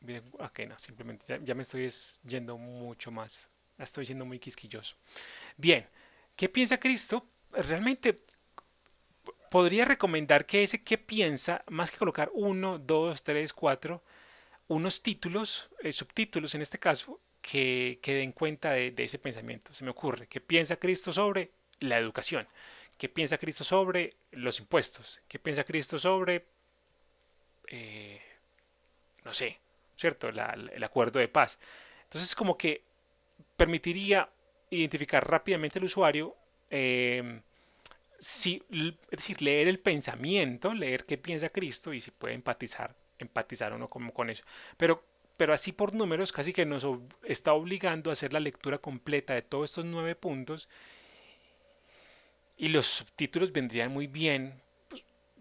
Bien, que no, simplemente ya, me estoy yendo mucho más. Estoy yendo muy quisquilloso. Bien, ¿qué piensa Cristo? Realmente podría recomendar que ese que piensa, más que colocar uno dos tres cuatro unos títulos, eh, subtítulos en este caso, que, que den cuenta de, de, ese pensamiento. Se me ocurre, ¿qué piensa Cristo sobre la educación? ¿Qué piensa Cristo sobre los impuestos? ¿Qué piensa Cristo sobre eh, no sé, ¿cierto? el acuerdo de paz. Entonces, como que permitiría identificar rápidamente el usuario, em, si, es decir, leer el pensamiento, leer qué piensa Cristo y si puede empatizar, empatizar uno como con eso. Pero, pero así por números, casi que nos está obligando a hacer la lectura completa de todos estos nueve puntos. Y los subtítulos vendrían muy bien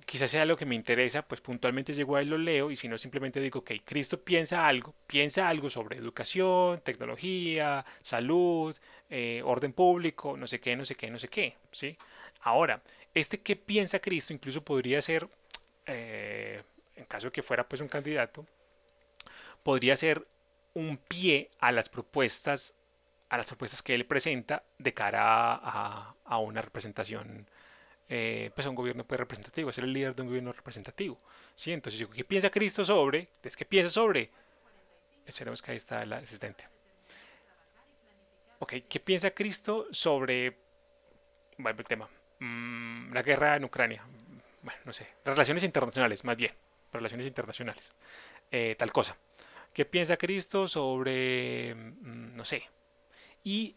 quizás sea lo que me interesa, pues puntualmente llego ahí, lo leo, y si no, simplemente digo, ok, Cristo piensa algo, piensa algo sobre educación, tecnología, salud, eh, orden público, no sé qué, no sé qué, no sé qué, ¿sí? Ahora, este que piensa Cristo incluso podría ser, eh, en caso de que fuera pues un candidato, podría ser un pie a las propuestas a las propuestas que él presenta de cara a, a una representación eh, pues un gobierno pues, representativo, a ser el líder de un gobierno representativo. ¿sí? Entonces, ¿qué piensa Cristo sobre? Es que piensa sobre. Esperemos que ahí está la asistente. Ok, ¿qué piensa Cristo sobre bueno, el tema? Mm, la guerra en Ucrania. Bueno, no sé. Relaciones internacionales, más bien. Relaciones internacionales. Eh, tal cosa. ¿Qué piensa Cristo sobre, mm, no sé? Y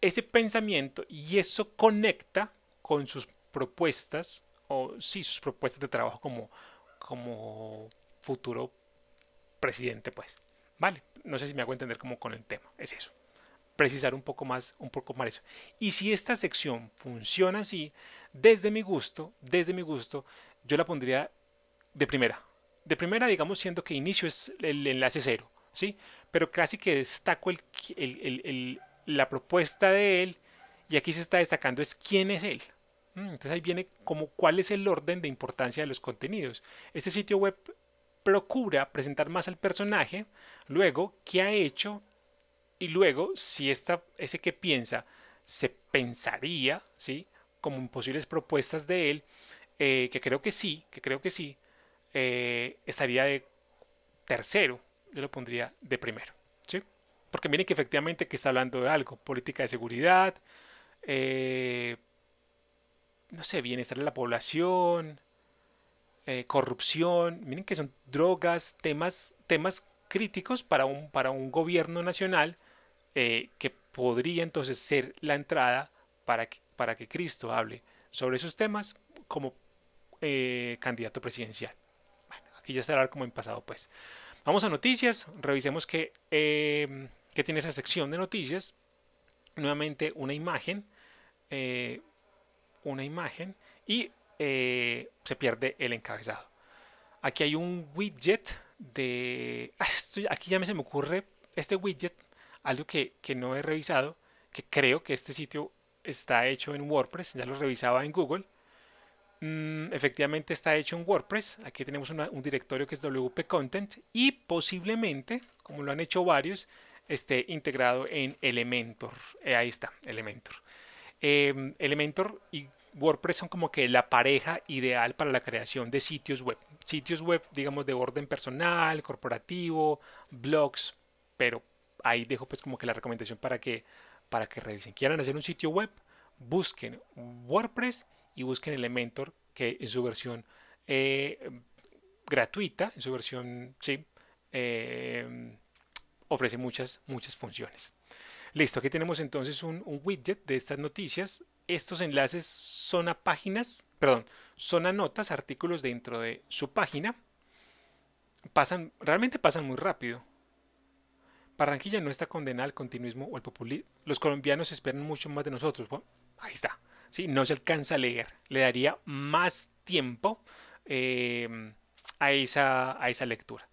ese pensamiento, y eso conecta con sus propuestas, o sí, sus propuestas de trabajo como, como futuro presidente, pues. Vale, no sé si me hago entender como con el tema, es eso. Precisar un poco más, un poco más eso. Y si esta sección funciona así, desde mi gusto, desde mi gusto, yo la pondría de primera. De primera, digamos, siendo que inicio es el enlace cero, ¿sí? Pero casi que destaco el, la propuesta de él y aquí se está destacando es quién es él, Mm, entonces ahí viene como cuál es el orden de importancia de los contenidos. Este sitio web procura presentar más al personaje, luego qué ha hecho y luego si esta, ese que piensa se pensaría, ¿sí? Como posibles propuestas de él, eh, que creo que sí, que creo que sí, eh, estaría de tercero, yo lo pondría de primero, ¿sí? Porque miren que efectivamente que está hablando de algo, política de seguridad, eh, no sé, bienestar de la población, eh, corrupción, miren que son drogas, temas, temas críticos para un, para un gobierno nacional eh, que podría entonces ser la entrada para que, para que Cristo hable sobre esos temas como eh, candidato presidencial. Bueno, aquí ya estará como en pasado pues. Vamos a noticias, revisemos que, em, que tiene esa sección de noticias. Nuevamente una imagen una imagen y eh, se pierde el encabezado. Aquí hay un widget de... Ah, aquí ya me se me ocurre este widget, algo que, no he revisado, que creo que este sitio está hecho en WordPress, ya lo revisaba en Google. Mm, efectivamente está hecho en WordPress, aquí tenemos un directorio que es WP Content y posiblemente, como lo han hecho varios, esté integrado en Elementor. Eh, ahí está, Elementor. Em, Elementor y WordPress son como que la pareja ideal para la creación de sitios web. Sitios web, digamos, de orden personal, corporativo, blogs, pero ahí dejo pues como que la recomendación para que, para que revisen. Quieran hacer un sitio web, busquen WordPress y busquen Elementor, que en su versión eh, gratuita, en su versión, sí, eh, ofrece muchas, muchas funciones. Listo, aquí tenemos entonces un, widget de estas noticias. Estos enlaces son a páginas, perdón, son a notas, artículos dentro de su página. Pasan, realmente pasan muy rápido. Barranquilla no está condenada al continuismo o al populismo. Los colombianos esperan mucho más de nosotros. ahí está. Sí, no se alcanza a leer. Le daría más tiempo em, a, esa, a esa lectura.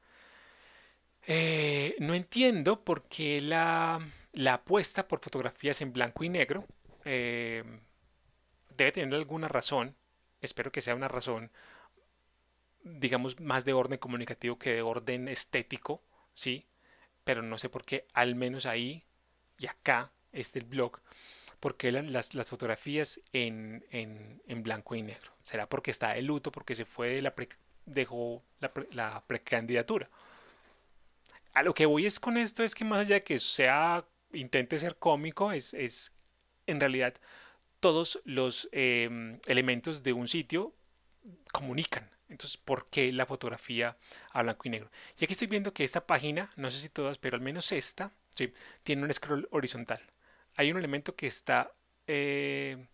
Eh, no entiendo por qué la la apuesta por fotografías en blanco y negro eh, debe tener alguna razón, espero que sea una razón, digamos, más de orden comunicativo que de orden estético, ¿sí? Pero no sé por qué, al menos ahí y acá, este el blog, porque las, las fotografías en, blanco y negro? ¿Será porque está el luto, porque se fue la dejó la, la precandidatura? A lo que voy es con esto es que más allá de que sea intente ser cómico, es, en realidad todos los em, elementos de un sitio comunican. Entonces, ¿por qué la fotografía a blanco y negro? Y aquí estoy viendo que esta página, no sé si todas, pero al menos esta, tiene un scroll horizontal. Hay un elemento que está, eh,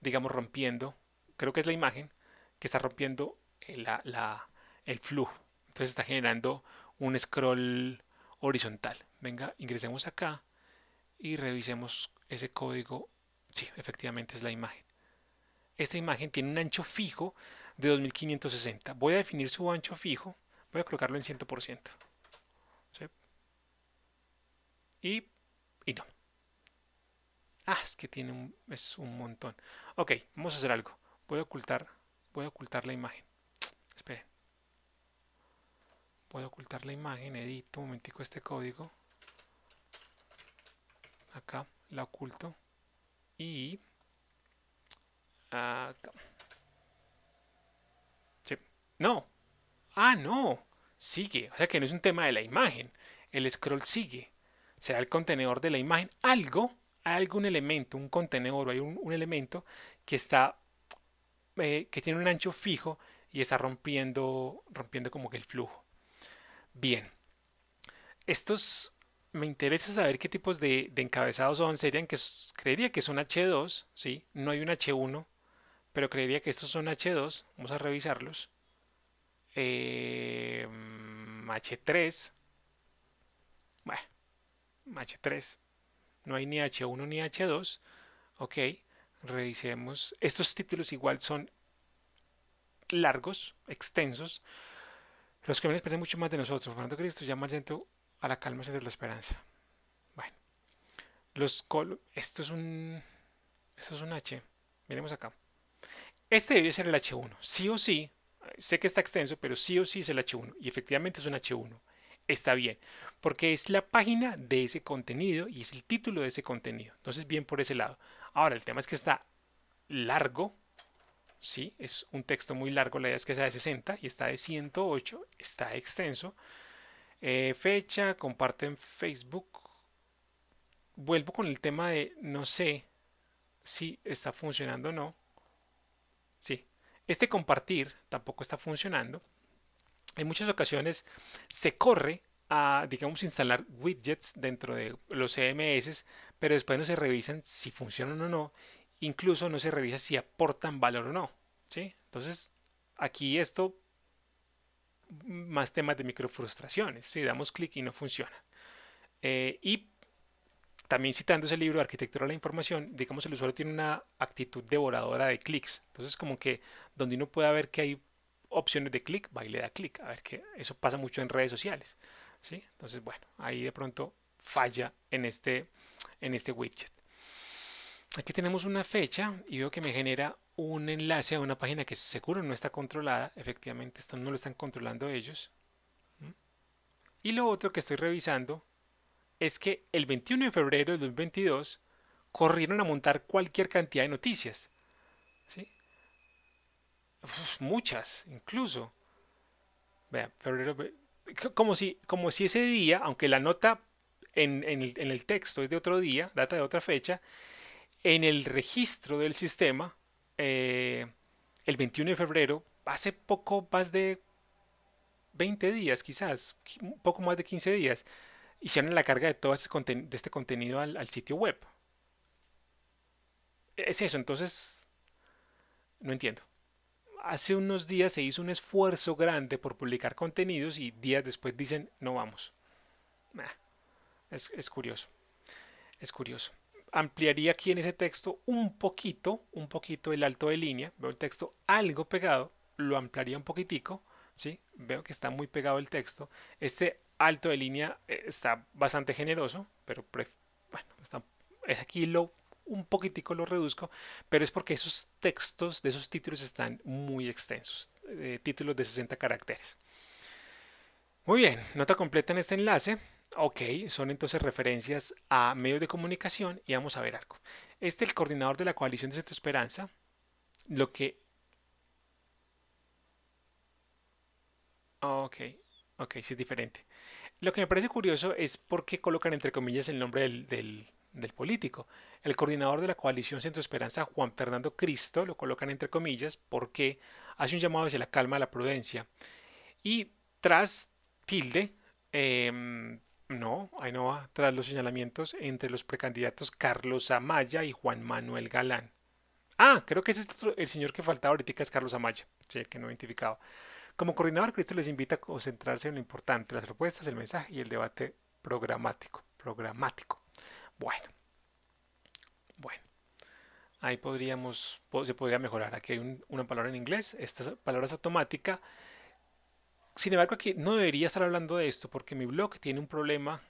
digamos, rompiendo, creo que es la imagen, que está rompiendo la, el flujo. Entonces está generando un scroll horizontal. Venga, ingresemos acá y revisemos ese código. Sí, efectivamente es la imagen. Esta imagen tiene un ancho fijo de 2560. Voy a definir su ancho fijo. Voy a colocarlo en 100%. Y, y no. Ah, es que tiene un, es un montón. Ok, vamos a hacer algo. Voy a ocultar, voy a ocultar la imagen. Esperen. Voy a ocultar la imagen, edito un momentico este código acá la oculto y acá. Sí. No. Ah, no. Sigue. O sea que no es un tema de la imagen. El scroll sigue. Será el contenedor de la imagen algo, algún elemento, un contenedor hay un, elemento que está, eh, que tiene un ancho fijo y está rompiendo, rompiendo como que el flujo. Bien. Estos me interesa saber qué tipos de, encabezados son. Serían que creería que son H2, ¿sí? No hay un H1, pero creería que estos son H2. Vamos a revisarlos. H3. Eh, mm, bueno, H3. No hay ni H1 ni H2. Ok, revisemos. Estos títulos igual son largos, extensos. Los que me esperan mucho más de nosotros. Fernando Cristo llama al centro a la calma se la esperanza. Bueno, los col esto es un esto es un H. Miremos acá. Este debería ser el H1. Sí o sí, sé que está extenso, pero sí o sí es el H1. Y efectivamente es un H1. Está bien, porque es la página de ese contenido y es el título de ese contenido. Entonces, bien por ese lado. Ahora, el tema es que está largo. Sí, es un texto muy largo, la idea es que sea de 60 y está de 108, está extenso. Eh, fecha, comparten Facebook. Vuelvo con el tema de no sé si está funcionando o no. Sí, este compartir tampoco está funcionando. En muchas ocasiones se corre a, digamos, instalar widgets dentro de los CMS, pero después no se revisan si funcionan o no. Incluso no se revisa si aportan valor o no. ¿sí? Entonces, aquí esto más temas de microfrustraciones, si damos clic y no funciona. Eh, y también citando ese libro, Arquitectura de la Información, digamos el usuario tiene una actitud devoradora de clics. Entonces como que donde uno pueda ver que hay opciones de clic, va y le da clic. A ver que eso pasa mucho en redes sociales. ¿sí? Entonces bueno, ahí de pronto falla en este, en este widget aquí tenemos una fecha y veo que me genera un enlace a una página que seguro no está controlada. Efectivamente, esto no lo están controlando ellos. Y lo otro que estoy revisando es que el 21 de febrero de 2022 corrieron a montar cualquier cantidad de noticias. muchas, incluso. Vea, febrero, como si, como si ese día, aunque la nota en el texto es de otro día, data de otra fecha, en el registro del sistema, eh, el 21 de febrero, hace poco más de 20 días, quizás, un poco más de 15 días, hicieron la carga de todo este, contenido al, sitio web. Es eso, entonces, no entiendo. Hace unos días se hizo un esfuerzo grande por publicar contenidos y días después dicen, no vamos. Ah, es curioso, es curioso ampliaría aquí en ese texto un poquito, un poquito el alto de línea, veo el texto algo pegado, lo ampliaría un poquitico, ¿sí? Veo que está muy pegado el texto. Este alto de línea eh, está bastante generoso, pero bueno, está, aquí lo un poquitico lo reduzco, pero es porque esos textos de esos títulos están muy extensos, eh, títulos de 60 caracteres. Muy bien, nota completa en este enlace. Ok, son entonces referencias a medios de comunicación y vamos a ver algo. Este, el coordinador de la coalición de Centro Esperanza, lo que... Ok, ok, sí es diferente. Lo que me parece curioso es por qué colocan entre comillas el nombre del, del, político. El coordinador de la coalición Centro Esperanza, Juan Fernando Cristo, lo colocan entre comillas porque hace un llamado hacia la calma, la prudencia. Y tras tilde... Em, no, a tras los señalamientos entre los precandidatos Carlos Amaya y Juan Manuel Galán. Ah, creo que es el señor que faltaba ahorita, es Carlos Amaya, sí, que no identificaba. Como coordinador, Cristo les invita a concentrarse en lo importante, las propuestas, el mensaje y el debate programático. Programático. Bueno. Bueno. Ahí podríamos, se podría mejorar. Aquí hay una palabra en inglés. Esta palabra es automática sin embargo, aquí no debería estar hablando de esto porque mi blog tiene un problema.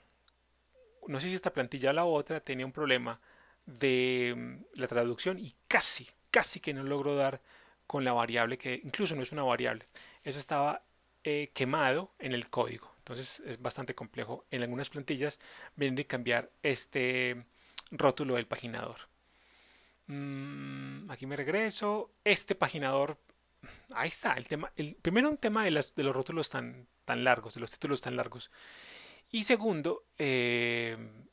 No sé si esta plantilla o la otra tenía un problema de mm, la traducción y casi, casi que no logro dar con la variable que incluso no es una variable. Eso estaba eh, quemado en el código. Entonces es bastante complejo. En algunas plantillas venir a cambiar este mm, rótulo del paginador. Mm, aquí me regreso. Este paginador ahí está, el tema, primero un tema de, las, de los rótulos tan, tan largos, de los títulos tan largos. Y segundo, em,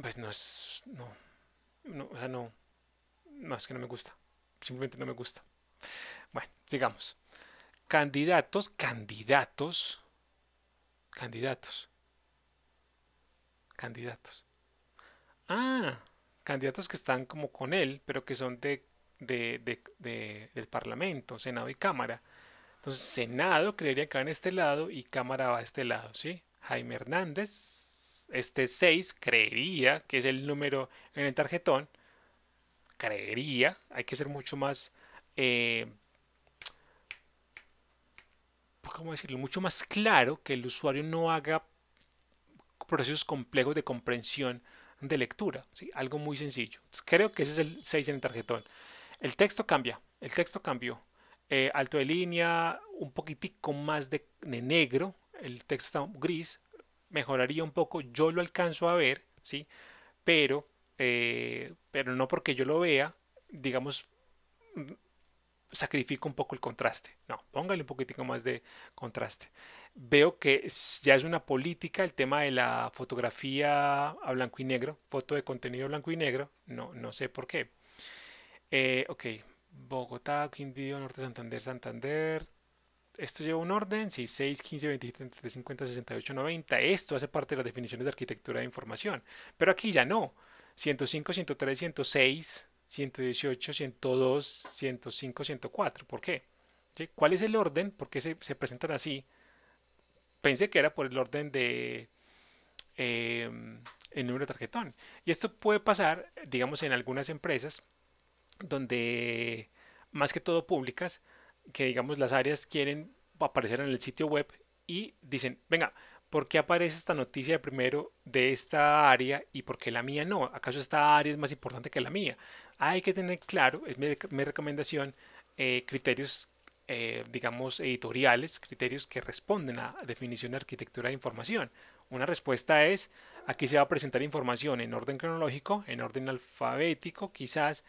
pues no es, no, no, o sea, no, no, es que no me gusta, simplemente no me gusta. Bueno, sigamos. Candidatos, candidatos, candidatos, candidatos. Ah, candidatos que están como con él, pero que son de del Parlamento, Senado y Cámara. Entonces, Senado creería que va en este lado y Cámara va a este lado, Jaime Hernández, este 6 creería que es el número en el tarjetón, creería, hay que ser mucho más, eh, ¿cómo decirlo? Mucho más claro que el usuario no haga procesos complejos de comprensión de lectura, ¿sí? algo muy sencillo. creo que ese es el 6 en el tarjetón. El texto cambia, el texto cambió. Eh, alto de línea, un poquitico más de, negro, el texto está gris, mejoraría un poco, yo lo alcanzo a ver, ¿sí? Pero, eh, pero no porque yo lo vea, digamos, mm, sacrifico un poco el contraste. No, póngale un poquitico más de contraste. Veo que ya es una política el tema de la fotografía a blanco y negro, foto de contenido blanco y negro, no, no sé por qué, eh, ok, Bogotá, Quindío, Norte Santander, Santander. Esto lleva un orden, sí, 6, 15, 27, 33, 50, 68, 90. Esto hace parte de las definiciones de arquitectura de información. Pero aquí ya no. 105, 103, 106, 118, 102, 105, 104. ¿Por qué? ¿Cuál es el orden? ¿Por qué se, presentan así? Pensé que era por el orden de em, el número de tarjetón. Y esto puede pasar, digamos, en algunas empresas donde más que todo públicas, que digamos las áreas quieren aparecer en el sitio web y dicen, venga, ¿por qué aparece esta noticia primero de esta área y por qué la mía no? ¿Acaso esta área es más importante que la mía? Hay que tener claro, es mi, recomendación, eh, criterios, eh, digamos, editoriales, criterios que responden a definición de arquitectura de información. Una respuesta es, aquí se va a presentar información en orden cronológico, en orden alfabético, quizás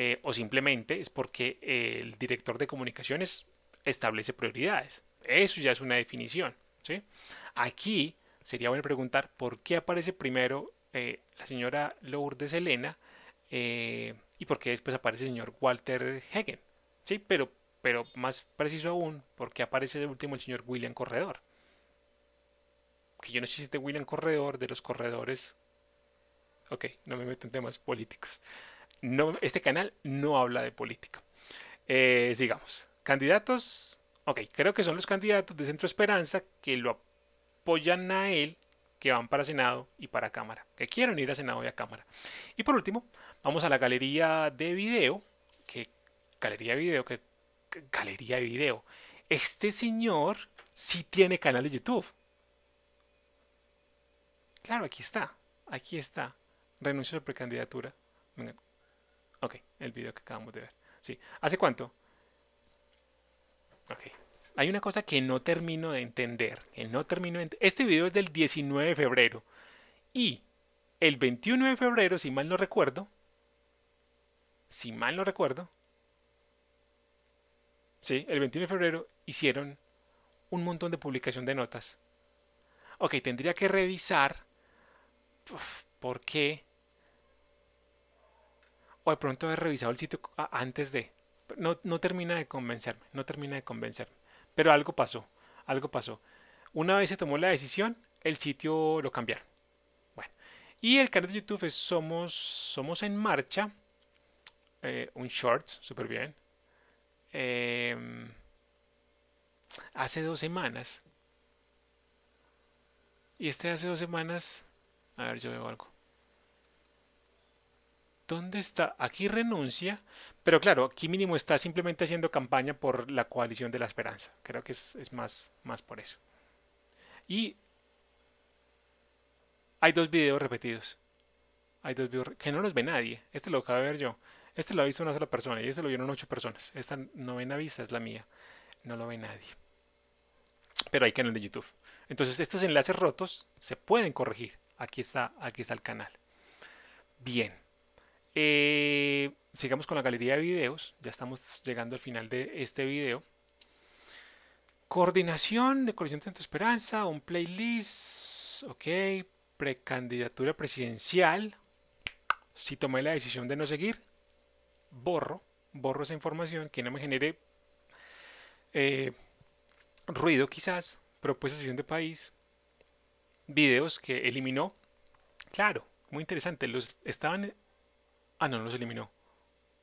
eh, o simplemente es porque eh, el director de comunicaciones establece prioridades. Eso ya es una definición. Aquí sería bueno preguntar por qué aparece primero eh, la señora Lourdes Elena y por qué después aparece el señor Walter Hegen. ¿sí? Pero, pero más preciso aún, por qué aparece de último el señor William Corredor. Que yo no sé si es de William Corredor de los corredores. Ok, no me meto en temas políticos no, este canal no habla de política. Eh, sigamos. Candidatos, ok, creo que son los candidatos de Centro Esperanza que lo apoyan a él, que van para Senado y para Cámara, que quieren ir a Senado y a Cámara. Y por último, vamos a la galería de video, que galería de video, que galería de video. Este señor sí tiene canal de YouTube. Claro, aquí está, aquí está. Renuncio a su precandidatura. Ok, el video que acabamos de ver. Sí. ¿Hace cuánto? Ok. Hay una cosa que no termino de entender. Que no termino de este video es del 19 de febrero. Y el 21 de febrero, si mal no recuerdo, si mal no recuerdo, sí, el 21 de febrero hicieron un montón de publicación de notas. Ok, tendría que revisar por qué o de pronto haber revisado el sitio antes de. No, termina de convencerme, no termina de convencerme. Pero algo pasó, algo pasó. Una vez se tomó la decisión, el sitio lo cambiaron. Bueno, y el canal de YouTube es Somos, Somos en Marcha, eh, un short, súper bien. Em, hace dos semanas. Y este hace dos semanas. A ver, yo veo algo. ¿Dónde está? Aquí renuncia, pero claro, aquí mínimo está simplemente haciendo campaña por la coalición de la esperanza. Creo que es, más, más por eso. Y hay dos videos repetidos. Hay dos videos que no los ve nadie. Este lo acaba de ver yo. Este lo ha una sola persona y este lo vieron ocho personas. Esta novena vista es la mía. No lo ve nadie. Pero hay canal de YouTube. Entonces estos enlaces rotos se pueden corregir. Aquí está, aquí está el canal. Bien. Eh, sigamos con la galería de videos. Ya estamos llegando al final de este video. Coordinación de Coalición Tanto Esperanza, un playlist, ok, precandidatura presidencial. Si tomé la decisión de no seguir, borro, borro esa información que no me genere eh, ruido quizás, propuesta de de país, videos que eliminó. Claro, muy interesante, los estaban Ah, no, no los eliminó.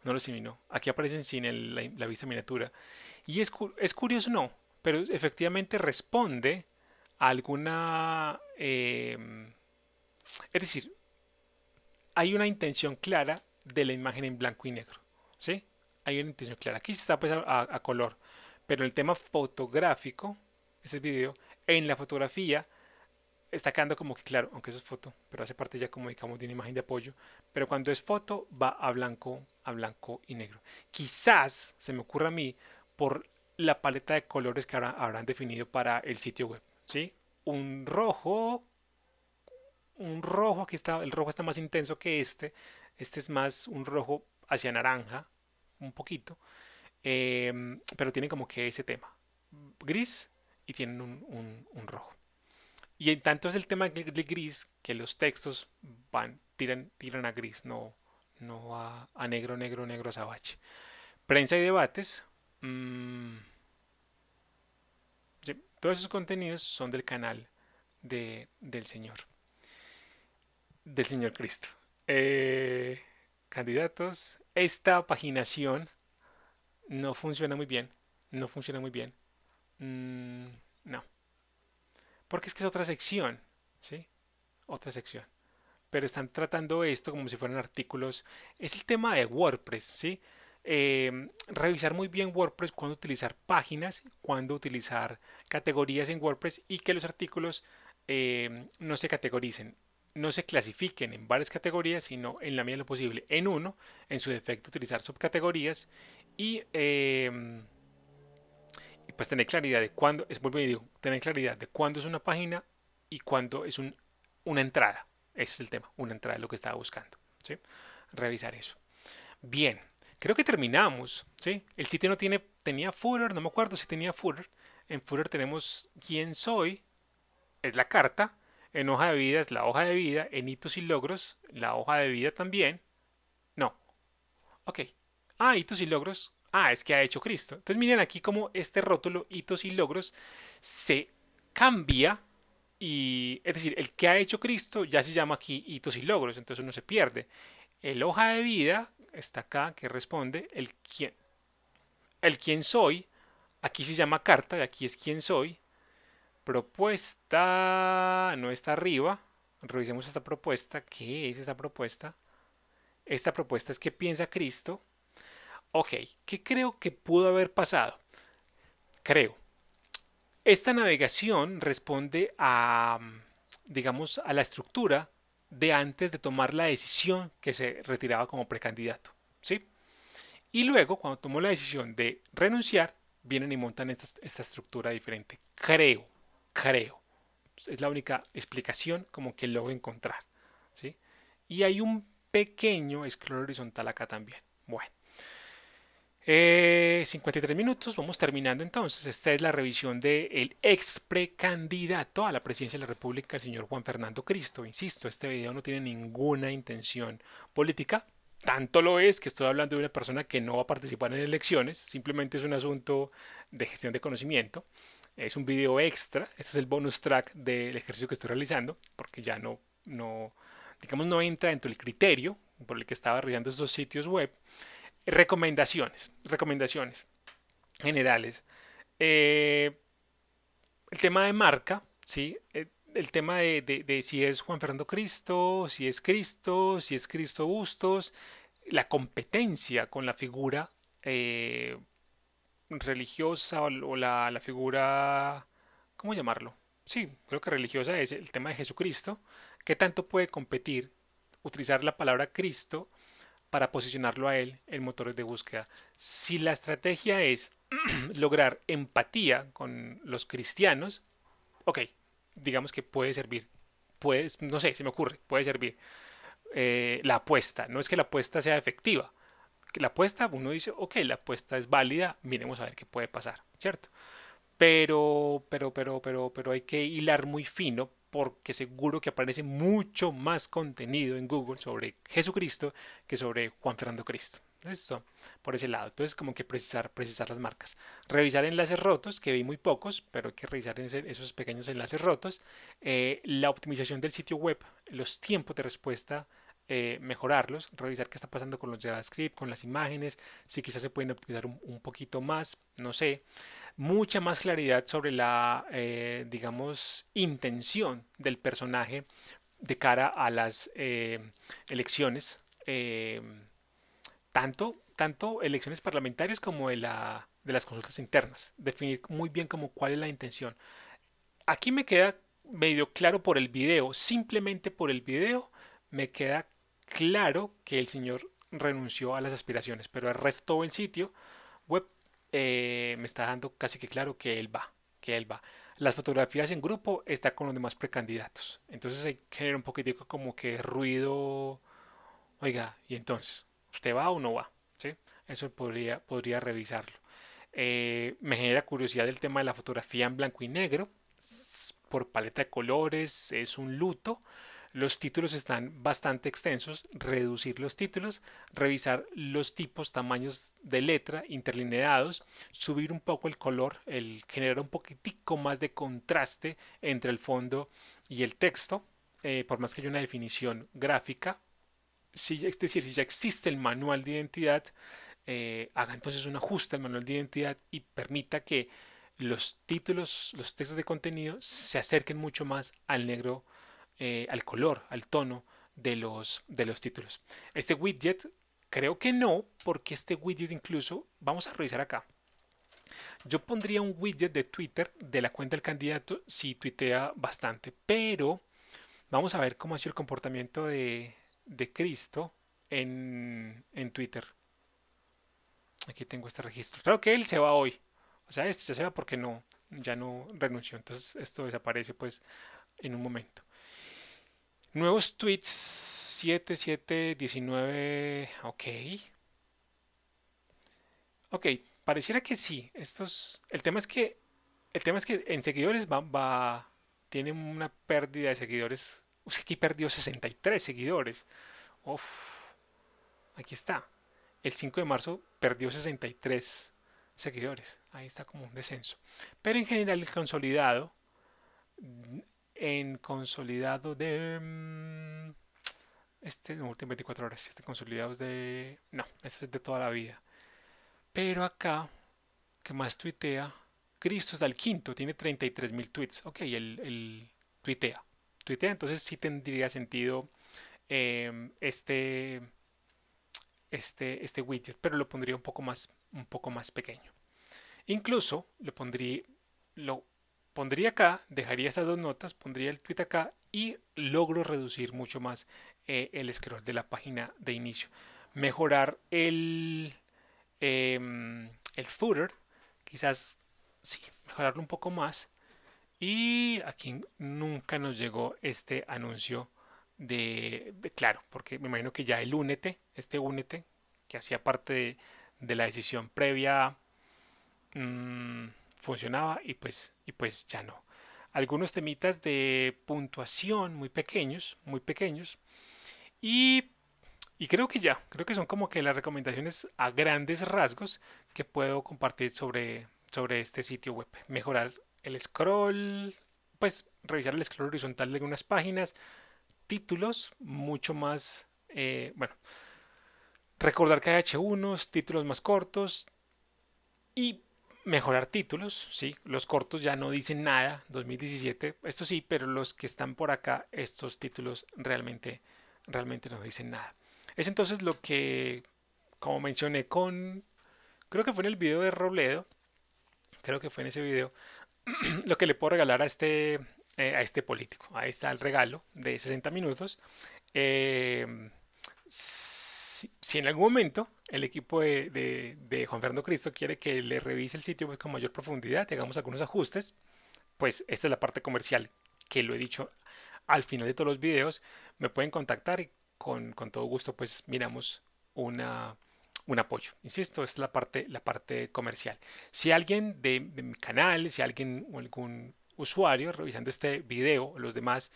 No los eliminó. Aquí aparecen sin el, la, vista miniatura. Y es, curioso, no, pero efectivamente responde a alguna... Em, es decir, hay una intención clara de la imagen en blanco y negro. ¿Sí? Hay una intención clara. Aquí se está pues, a, color. Pero el tema fotográfico, ese video, en la fotografía está quedando como que claro, aunque eso es foto, pero hace parte ya como digamos de una imagen de apoyo, pero cuando es foto va a blanco, a blanco y negro. Quizás se me ocurra a mí por la paleta de colores que habrán definido para el sitio web, ¿sí? Un rojo, un rojo, aquí está, el rojo está más intenso que este, este es más un rojo hacia naranja, un poquito, em, pero tiene como que ese tema, gris y tienen un rojo. Y en tanto es el tema de gris que los textos van, tiran, tiran a gris, no, no a, a negro, negro, negro, sabache. Prensa y debates. Mm, todos esos contenidos son del canal del Señor. Del Señor Cristo. Eh, candidatos. Esta paginación no funciona muy bien. No funciona muy bien. Mm, no porque es que es otra sección, ¿sí? Otra sección. Pero están tratando esto como si fueran artículos. Es el tema de WordPress, ¿sí? Eh, revisar muy bien WordPress, cuándo utilizar páginas, cuándo utilizar categorías en WordPress y que los artículos eh, no se categoricen, no se clasifiquen en varias categorías, sino en la medida de lo posible en uno, en su defecto utilizar subcategorías y... Eh, pues tener claridad de cuándo, es digo, tener claridad de cuándo es una página y cuándo es una entrada. Ese es el tema, una entrada es lo que estaba buscando. ¿sí? Revisar eso. Bien, creo que terminamos. ¿sí? El sitio no tiene, tenía footer, no me acuerdo si tenía footer. En footer tenemos quién soy, es la carta. En hoja de vida es la hoja de vida. En hitos y logros, la hoja de vida también. No. Ok. Ah, hitos y logros ah, es que ha hecho Cristo. Entonces miren aquí cómo este rótulo, hitos y logros, se cambia y es decir, el que ha hecho Cristo ya se llama aquí hitos y logros, entonces uno se pierde. El hoja de vida está acá que responde el quién. El quién soy, aquí se llama carta, de aquí es quién soy. Propuesta no está arriba. Revisemos esta propuesta. ¿Qué es esta propuesta? Esta propuesta es que piensa Cristo. Ok, ¿qué creo que pudo haber pasado? Creo. Esta navegación responde a, mm, digamos, a la estructura de antes de tomar la decisión que se retiraba como precandidato. ¿sí? Y luego, cuando tomó la decisión de renunciar, vienen y montan esta, estructura diferente. Creo, creo. Es la única explicación como que logro encontrar. ¿sí? Y hay un pequeño esclare horizontal acá también. Bueno, 53 eh, minutos, vamos terminando entonces. Esta es la revisión del el ex precandidato a la presidencia de la República, el señor Juan Fernando Cristo. Insisto, este video no tiene ninguna intención política. Tanto lo es que estoy hablando de una persona que no va a participar en elecciones, simplemente es un asunto de gestión de conocimiento. Es un video extra, este es el bonus track del ejercicio que estoy realizando, porque ya no, no digamos, no entra dentro del criterio por el que estaba revisando estos sitios web. Recomendaciones, recomendaciones generales. Eh, el tema de marca, ¿sí? Eh, el tema de, si es Juan Fernando Cristo, si es Cristo, si es Cristo Bustos, la competencia con la figura eh, religiosa o, la, la, figura, ¿cómo llamarlo? Sí, creo que religiosa es el tema de Jesucristo. ¿Qué tanto puede competir utilizar la palabra Cristo para posicionarlo a él en motores de búsqueda. Si la estrategia es lograr empatía con los cristianos, ok, digamos que puede servir. pues no sé, se me ocurre, puede servir eh, la apuesta. No es que la apuesta sea efectiva. La apuesta, uno dice, ok, la apuesta es válida, miremos a ver qué puede pasar, ¿cierto? Pero, pero, pero, pero, pero hay que hilar muy fino porque seguro que aparece mucho más contenido en Google sobre Jesucristo que sobre Juan Fernando Cristo. Eso, por ese lado. Entonces, como que precisar, precisar las marcas. Revisar enlaces rotos, que vi muy pocos, pero hay que revisar esos pequeños enlaces rotos. Eh, la optimización del sitio web, los tiempos de respuesta eh, mejorarlos, revisar qué está pasando con los JavaScript, con las imágenes, si quizás se pueden optimizar un, poquito más, no sé. Mucha más claridad sobre la, eh, digamos, intención del personaje de cara a las eh, elecciones, tanto, tanto elecciones parlamentarias como de, la, de las consultas internas. Definir muy bien como cuál es la intención. Aquí me queda medio claro por el video, simplemente por el video me queda claro que el señor renunció a las aspiraciones, pero el resto del sitio web eh, me está dando casi que claro que él va, que él va. Las fotografías en grupo está con los demás precandidatos. Entonces se genera un poquitico como que ruido. Oiga, y entonces, ¿usted va o no va? ¿Sí? Eso podría, podría revisarlo. Eh, me genera curiosidad el tema de la fotografía en blanco y negro, por paleta de colores, es un luto. Los títulos están bastante extensos, reducir los títulos, revisar los tipos, tamaños de letra, interlineados, subir un poco el color, el generar un poquitico más de contraste entre el fondo y el texto, eh, por más que haya una definición gráfica. Si, es decir, si ya existe el manual de identidad, eh, haga entonces un ajuste al manual de identidad y permita que los títulos, los textos de contenido se acerquen mucho más al negro eh, al color, al tono de los, de los títulos. Este widget creo que no, porque este widget incluso, vamos a revisar acá. Yo pondría un widget de Twitter de la cuenta del candidato si tuitea bastante, pero vamos a ver cómo ha sido el comportamiento de, Cristo en, Twitter. Aquí tengo este registro. creo que él se va hoy. O sea, este ya se va porque no, ya no renunció. Entonces esto desaparece pues en un momento. Nuevos tweets 7719. Ok. Ok, pareciera que sí. Estos. El tema es que. El tema es que en seguidores va. va tiene una pérdida de seguidores. Uf, aquí perdió 63 seguidores. Uf. Aquí está. El 5 de marzo perdió 63 seguidores. Ahí está como un descenso. Pero en general el consolidado en consolidado de... Mm, este último 24 horas, este consolidado es de... No, este es de toda la vida. Pero acá, que más tuitea, Cristo es al quinto, tiene 33.000 tweets. Ok, el tuitea. Tuitea, entonces sí tendría sentido em, este, este, este widget, pero lo pondría un poco más, un poco más pequeño. Incluso le pondría, lo pondría acá, dejaría estas dos notas, pondría el tweet acá y logro reducir mucho más eh, el scroll de la página de inicio. Mejorar el, em, el footer, quizás sí, mejorarlo un poco más. Y aquí nunca nos llegó este anuncio de, claro, porque me imagino que ya el únete, este únete, que hacía parte de, la decisión previa. Mm, funcionaba y pues, y pues ya no. Algunos temitas de puntuación muy pequeños, muy pequeños. Y, creo que ya, creo que son como que las recomendaciones a grandes rasgos que puedo compartir sobre, sobre este sitio web. Mejorar el scroll, pues revisar el scroll horizontal de algunas páginas, títulos mucho más, eh, bueno, recordar que hay H1, títulos más cortos y mejorar títulos, ¿sí? Los cortos ya no dicen nada, 2017, esto sí, pero los que están por acá, estos títulos realmente, realmente no dicen nada. Es entonces lo que, como mencioné con, creo que fue en el video de Robledo, creo que fue en ese video, lo que le puedo regalar a este, eh, a este político. Ahí está el regalo de 60 minutos. Eh, si, en algún momento el equipo de, de, Juan Fernando Cristo quiere que le revise el sitio pues, con mayor profundidad, hagamos algunos ajustes, pues esta es la parte comercial, que lo he dicho al final de todos los videos, me pueden contactar y con, todo gusto pues miramos un apoyo. Insisto, es la parte, la parte comercial. Si alguien de, mi canal, si alguien o algún usuario revisando este video, los demás,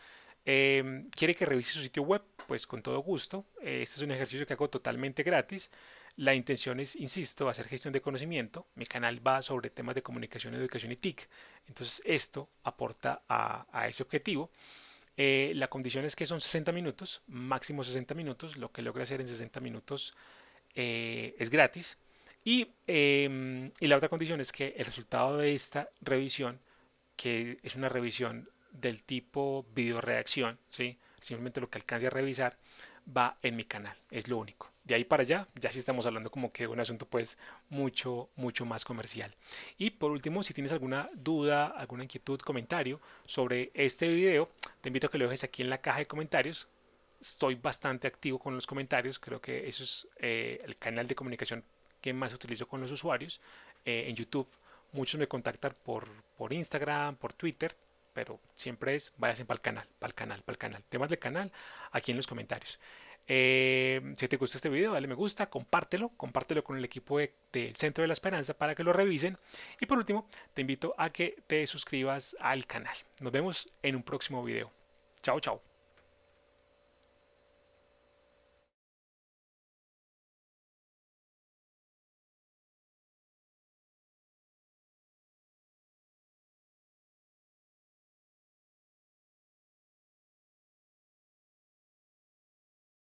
Em, quiere que revise su sitio web, pues con todo gusto. Eh, este es un ejercicio que hago totalmente gratis. La intención es, insisto, hacer gestión de conocimiento. Mi canal va sobre temas de comunicación, educación y TIC. Entonces esto aporta a, ese objetivo. Eh, la condición es que son 60 minutos, máximo 60 minutos. Lo que logra hacer en 60 minutos eh, es gratis. Y, em, y, la otra condición es que el resultado de esta revisión, que es una revisión del tipo video reacción, ¿sí? simplemente lo que alcance a revisar va en mi canal, es lo único. De ahí para allá, ya si estamos hablando como que un asunto pues mucho, mucho más comercial. Y por último, si tienes alguna duda, alguna inquietud, comentario sobre este video, te invito a que lo dejes aquí en la caja de comentarios. Estoy bastante activo con los comentarios, creo que eso es eh, el canal de comunicación que más utilizo con los usuarios eh, en YouTube. Muchos me contactan por, por Instagram, por Twitter pero siempre es, váyase para el canal, para el canal, para el canal. Temas del canal, aquí en los comentarios. Eh, si te gusta este video, dale me gusta, compártelo, compártelo con el equipo del Centro de la Esperanza para que lo revisen. Y por último, te invito a que te suscribas al canal. Nos vemos en un próximo video. Chao, chao.